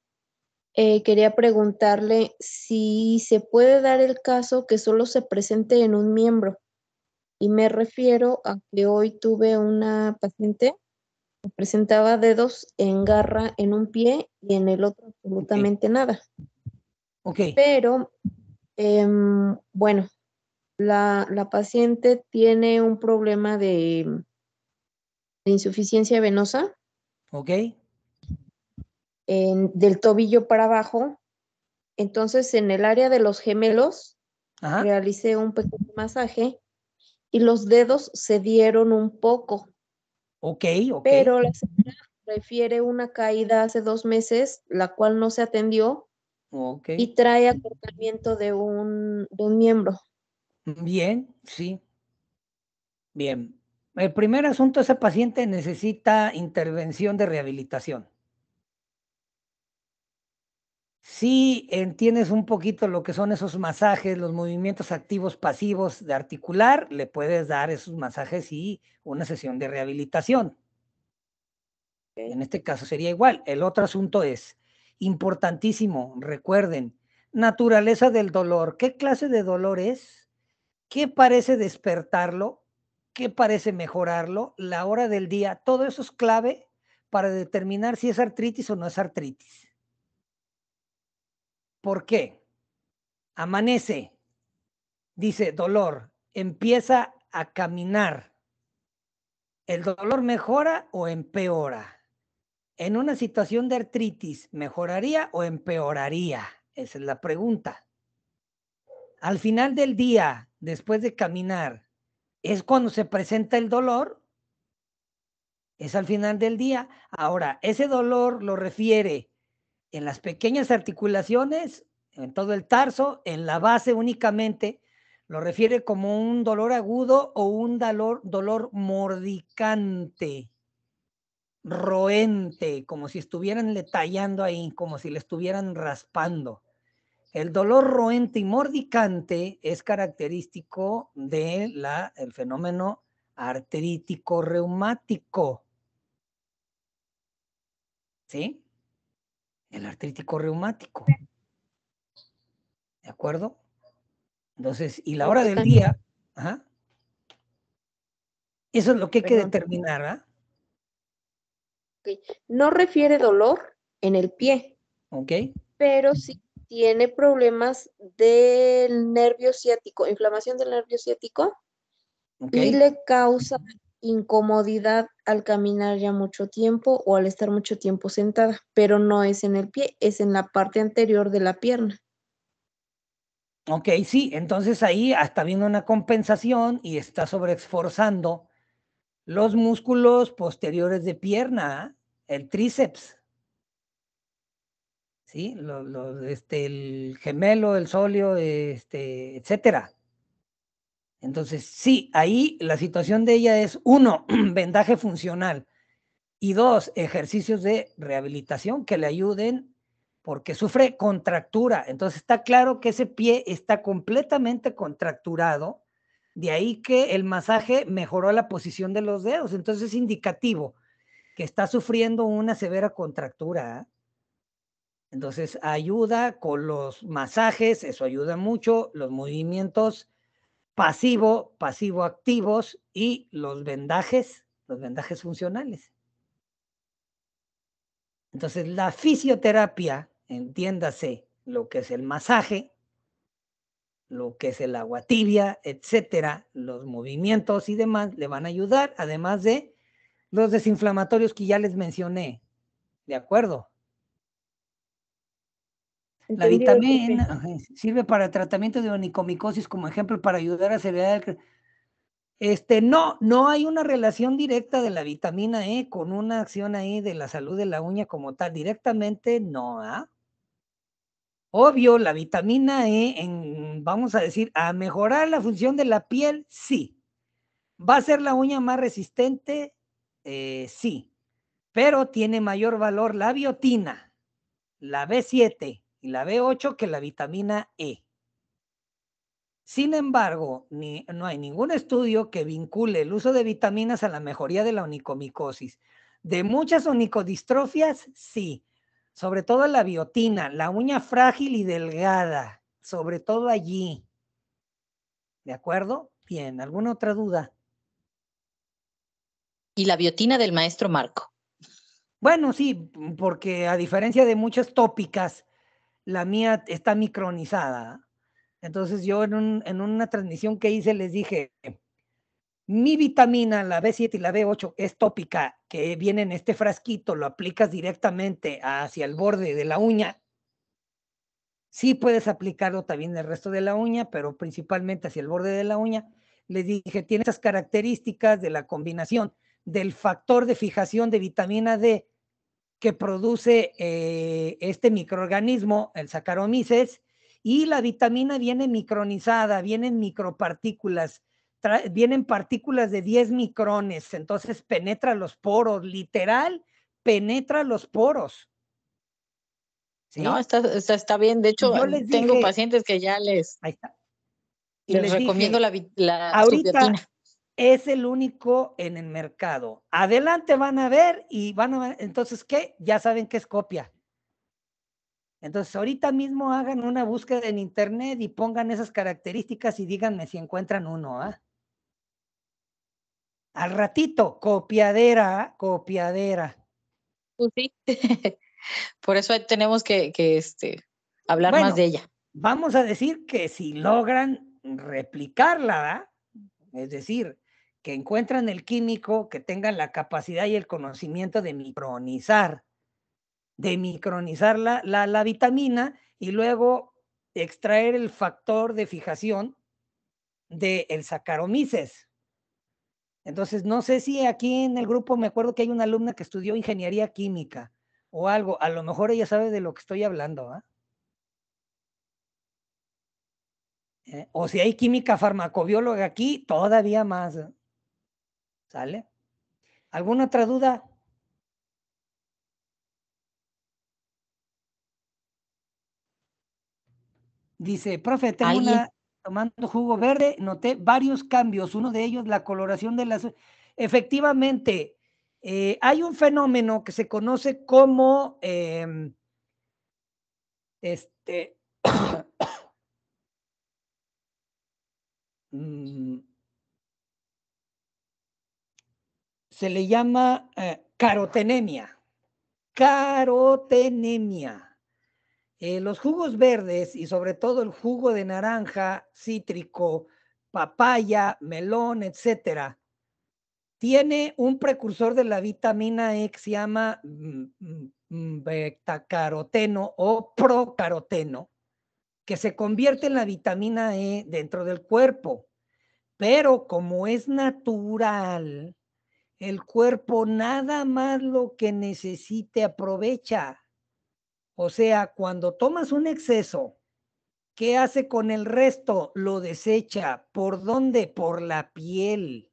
C: eh, quería preguntarle si se puede dar el caso que solo se presente en un miembro. Y me refiero a que hoy tuve una paciente que presentaba dedos en garra en un pie y en el otro absolutamente nada. Pero, em, bueno, la, paciente tiene un problema de, insuficiencia venosa. Ok. del tobillo para abajo. Entonces, en el área de los gemelos, realicé un pequeño masaje y los dedos se dieron un poco.
A: Ok, ok. Pero la señora
C: refiere una caída hace dos meses, la cual no se atendió.
A: Ok. Y
C: trae acortamiento
A: de un miembro. Bien, sí. Bien. El primer asunto, ese paciente necesita intervención de rehabilitación. Si entiendes un poquito lo que son esos masajes, los movimientos activos pasivos de articular, le puedes dar esos masajes y una sesión de rehabilitación. En este caso sería igual. El otro asunto es importantísimo, recuerden, naturaleza del dolor. ¿Qué clase de dolor es? ¿Qué parece despertarlo? ¿Qué parece mejorarlo? La hora del día, todo eso es clave para determinar si es artritis o no es artritis. ¿Por qué? Amanece, dice dolor, empieza a caminar. ¿El dolor mejora o empeora? En una situación de artritis, ¿mejoraría o empeoraría? Esa es la pregunta al final del día, después de caminar, es cuando se presenta el dolor. Es al final del día. Ahora, ese dolor lo refiere en las pequeñas articulaciones, en todo el tarso, en la base únicamente. Lo refiere como un dolor agudo o un dolor, dolor mordicante, roente, como si estuvieran le tallando ahí, como si le estuvieran raspando. El dolor roente y mordicante es característico del fenómeno artrítico reumático. ¿Sí? El artrítico reumático. ¿De acuerdo? Entonces, y la hora del día, eso es lo que hay que determinar. ¿ah?
C: No refiere dolor en el pie. Ok. Pero sí tiene problemas del nervio ciático, inflamación del nervio ciático, y le causa incomodidad al caminar ya mucho tiempo o al estar mucho tiempo sentada, pero no es en el pie, es en la parte anterior de la pierna.
A: Ok, sí, entonces ahí hasta viene una compensación y está sobreexforzando los músculos posteriores de pierna, el tríceps. ¿sí? Este, el gemelo, el solio, este, etcétera. Entonces, sí, ahí la situación de ella es, uno, vendaje funcional y dos, ejercicios de rehabilitación que le ayuden porque sufre contractura. Entonces está claro que ese pie está completamente contracturado, de ahí que el masaje mejoró la posición de los dedos. Entonces es indicativo que está sufriendo una severa contractura. ¿ah? Entonces ayuda con los masajes, eso ayuda mucho, los movimientos pasivo, pasivo activos y los vendajes, los vendajes funcionales. Entonces la fisioterapia, entiéndase lo que es el masaje, lo que es el agua tibia, etcétera, los movimientos y demás le van a ayudar, además de los desinflamatorios que ya les mencioné. ¿De acuerdo? La vitamina sirve para tratamiento de onicomicosis como ejemplo para ayudar a acelerar Este, no, no hay una relación directa de la vitamina E con una acción ahí de la salud de la uña como tal. Directamente no, ¿ah? Obvio, la vitamina E, en, vamos a decir, a mejorar la función de la piel, sí. ¿Va a ser la uña más resistente? Eh, sí. Pero tiene mayor valor la biotina, la B7, y la B8 que la vitamina E. Sin embargo, no hay ningún estudio que vincule el uso de vitaminas a la mejoría de la onicomicosis. De muchas onicodistrofias, sí. Sobre todo la biotina, la uña frágil y delgada, sobre todo allí. ¿De acuerdo? Bien, ¿alguna otra duda? Y la biotina del maestro Marco. Bueno, sí, porque a diferencia de muchas tópicas, la mía está micronizada. Entonces yo en, una transmisión que hice les dije, mi vitamina, la B7 y la B8, es tópica, que viene en este frasquito, lo aplicas directamente hacia el borde de la uña. Sí puedes aplicarlo también el resto de la uña, pero principalmente hacia el borde de la uña. Les dije, tiene esas características de la combinación del factor de fijación de vitamina D que produce eh, este microorganismo, el Saccharomyces, y la vitamina viene micronizada, vienen micropartículas, vienen partículas de 10 micrones, entonces penetra los poros, literal, penetra los poros. No, está, bien, de hecho, tengo pacientes que ya les, ahí está. Y les, recomiendo la, la es el único en el mercado. Adelante van a ver y van a ver, entonces, ¿qué? Ya saben que es copia. Entonces, ahorita mismo hagan una búsqueda en internet y pongan esas características y díganme si encuentran uno, ¿ah? Al ratito, copiadera, copiadera. Pues sí. Por eso tenemos que, este, hablar más de ella. Vamos a decir que si logran replicarla, ¿ah? Es decir, que encuentran el químico que tengan la capacidad y el conocimiento de micronizar, de micronizar la, vitamina y luego extraer el factor de fijación del el Entonces, no sé si aquí en el grupo me acuerdo que hay una alumna que estudió ingeniería química o algo, a lo mejor ella sabe de lo que estoy hablando. ¿ah? Eh, o si hay química farmacobióloga aquí, todavía más. ¿eh? ¿Sale? ¿Alguna otra duda? Dice, profe, tengo una tomando jugo verde, noté varios cambios, uno de ellos la coloración de las... Efectivamente, eh, hay un fenómeno que se conoce como em, este... Mm, se le llama eh, carotenemia. Carotenemia. Eh, los jugos verdes y sobre todo el jugo de naranja, cítrico, papaya, melón, etcétera, tiene un precursor de la vitamina E que se llama mm, mm, mm, betacaroteno o procaroteno, que se convierte en la vitamina E dentro del cuerpo. Pero como es natural, el cuerpo nada más lo que necesite aprovecha. O sea, cuando tomas un exceso, ¿qué hace con el resto? Lo desecha. ¿Por dónde? Por la piel.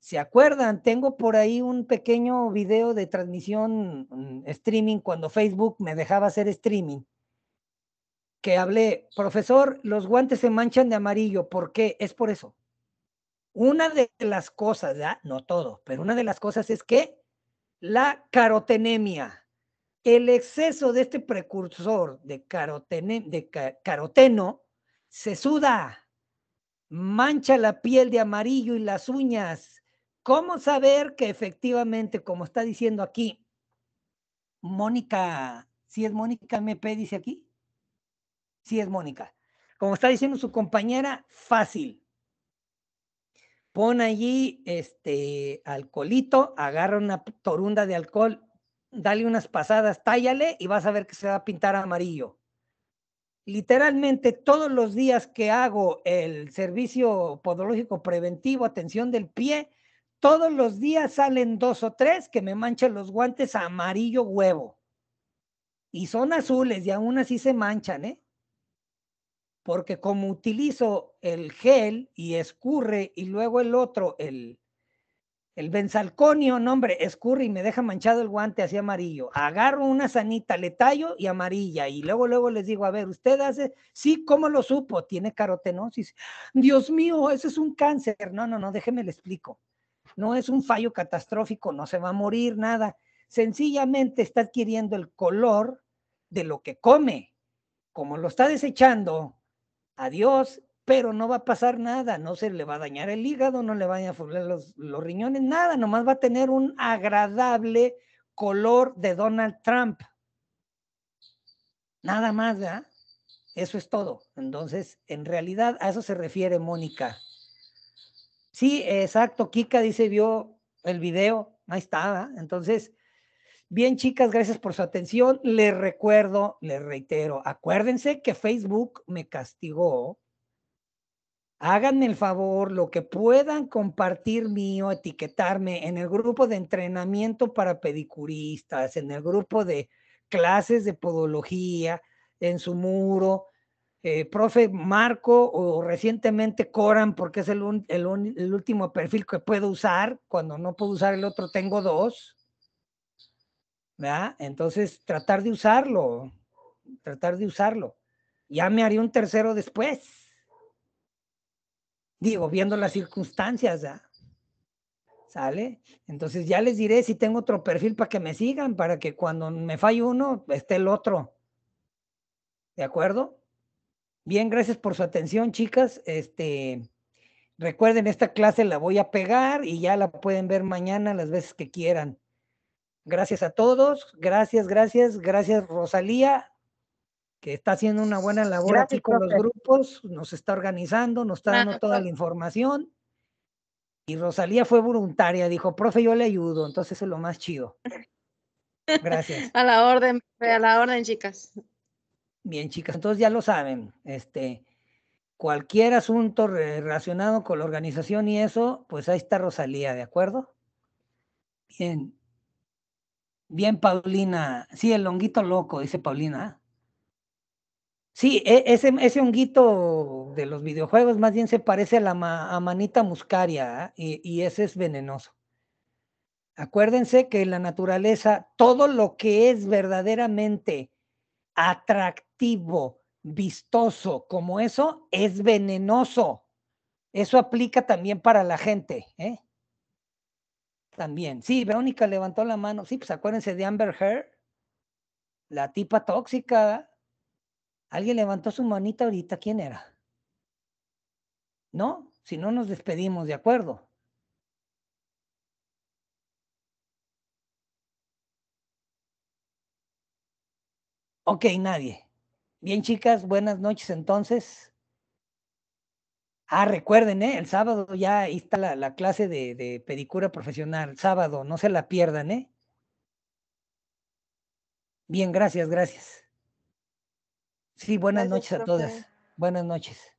A: ¿Se acuerdan? Tengo por ahí un pequeño video de transmisión mm, streaming cuando Facebook me dejaba hacer streaming. Que hablé, profesor, los guantes se manchan de amarillo. ¿Por qué? Es por eso. Una de las cosas, ¿ya? no todo, pero una de las cosas es que la carotenemia, el exceso de este precursor de, de caroteno, se suda, mancha la piel de amarillo y las uñas. ¿Cómo saber que efectivamente, como está diciendo aquí, Mónica, si es Mónica MP, dice aquí? Si es Mónica. Como está diciendo su compañera, fácil pon allí este alcoholito, agarra una torunda de alcohol, dale unas pasadas, tállale y vas a ver que se va a pintar amarillo. Literalmente todos los días que hago el servicio podológico preventivo, atención del pie, todos los días salen dos o tres que me manchan los guantes amarillo huevo. Y son azules y aún así se manchan, ¿eh? porque como utilizo el gel y escurre y luego el otro, el, el benzalconio, no hombre, escurre y me deja manchado el guante así amarillo. Agarro una sanita, le tallo y amarilla. Y luego, luego les digo, a ver, usted hace, sí, ¿cómo lo supo? Tiene carotenosis. Dios mío, ese es un cáncer. No, no, no, déjeme le explico. No es un fallo catastrófico, no se va a morir nada. Sencillamente está adquiriendo el color de lo que come. Como lo está desechando, adiós, pero no va a pasar nada, no se le va a dañar el hígado, no le va a fumar los, los riñones, nada, nomás va a tener un agradable color de Donald Trump. Nada más, ¿verdad? Eso es todo. Entonces, en realidad, a eso se refiere Mónica. Sí, exacto. Kika dice, vio el video, ahí estaba. Entonces, Bien, chicas, gracias por su atención. Les recuerdo, les reitero, acuérdense que Facebook me castigó. Háganme el favor, lo que puedan compartir mío, etiquetarme en el grupo de entrenamiento para pedicuristas, en el grupo de clases de podología, en su muro. Eh, profe Marco o recientemente Coran, porque es el último perfil que puedo usar. Cuando no puedo usar el otro, tengo dos. ¿verdad? Entonces, tratar de usarlo, tratar de usarlo. Ya me haré un tercero después. Digo, viendo las circunstancias, ¿sale? Entonces ya les diré si tengo otro perfil para que me sigan, para que cuando me falle uno, esté el otro. ¿De acuerdo? Bien, gracias por su atención, chicas. Este, recuerden, esta clase la voy a pegar y ya la pueden ver mañana las veces que quieran. Gracias a todos, gracias, gracias, gracias Rosalía, que está haciendo una buena labor aquí con los grupos, nos está organizando, nos está dando toda la información. Y Rosalía fue voluntaria, dijo, profe, yo le ayudo, entonces es lo más chido.
B: Gracias.
C: a la orden, a la orden, chicas.
A: Bien, chicas, entonces ya lo saben, este, cualquier asunto relacionado con la organización y eso, pues ahí está Rosalía, ¿de acuerdo? Bien, Bien, Paulina. Sí, el honguito loco, dice Paulina. Sí, e, ese, ese honguito de los videojuegos más bien se parece a la manita muscaria y, ese es venenoso. Acuérdense que en la naturaleza, todo lo que es verdaderamente atractivo, vistoso como eso, es venenoso. Eso aplica también para la gente. ¿eh? También. Sí, Verónica levantó la mano. Sí, pues acuérdense de Amber Heard, la tipa tóxica. Alguien levantó su manita ahorita. ¿Quién era? ¿No? Si no nos despedimos, ¿de acuerdo? Ok, nadie. Bien, chicas, buenas noches entonces. Ah, recuerden, ¿eh? el sábado ya está la, clase de, de, pedicura profesional, sábado, no se la pierdan, ¿eh? Bien, gracias, gracias. Sí, buenas noches a todas.
B: Buenas noches.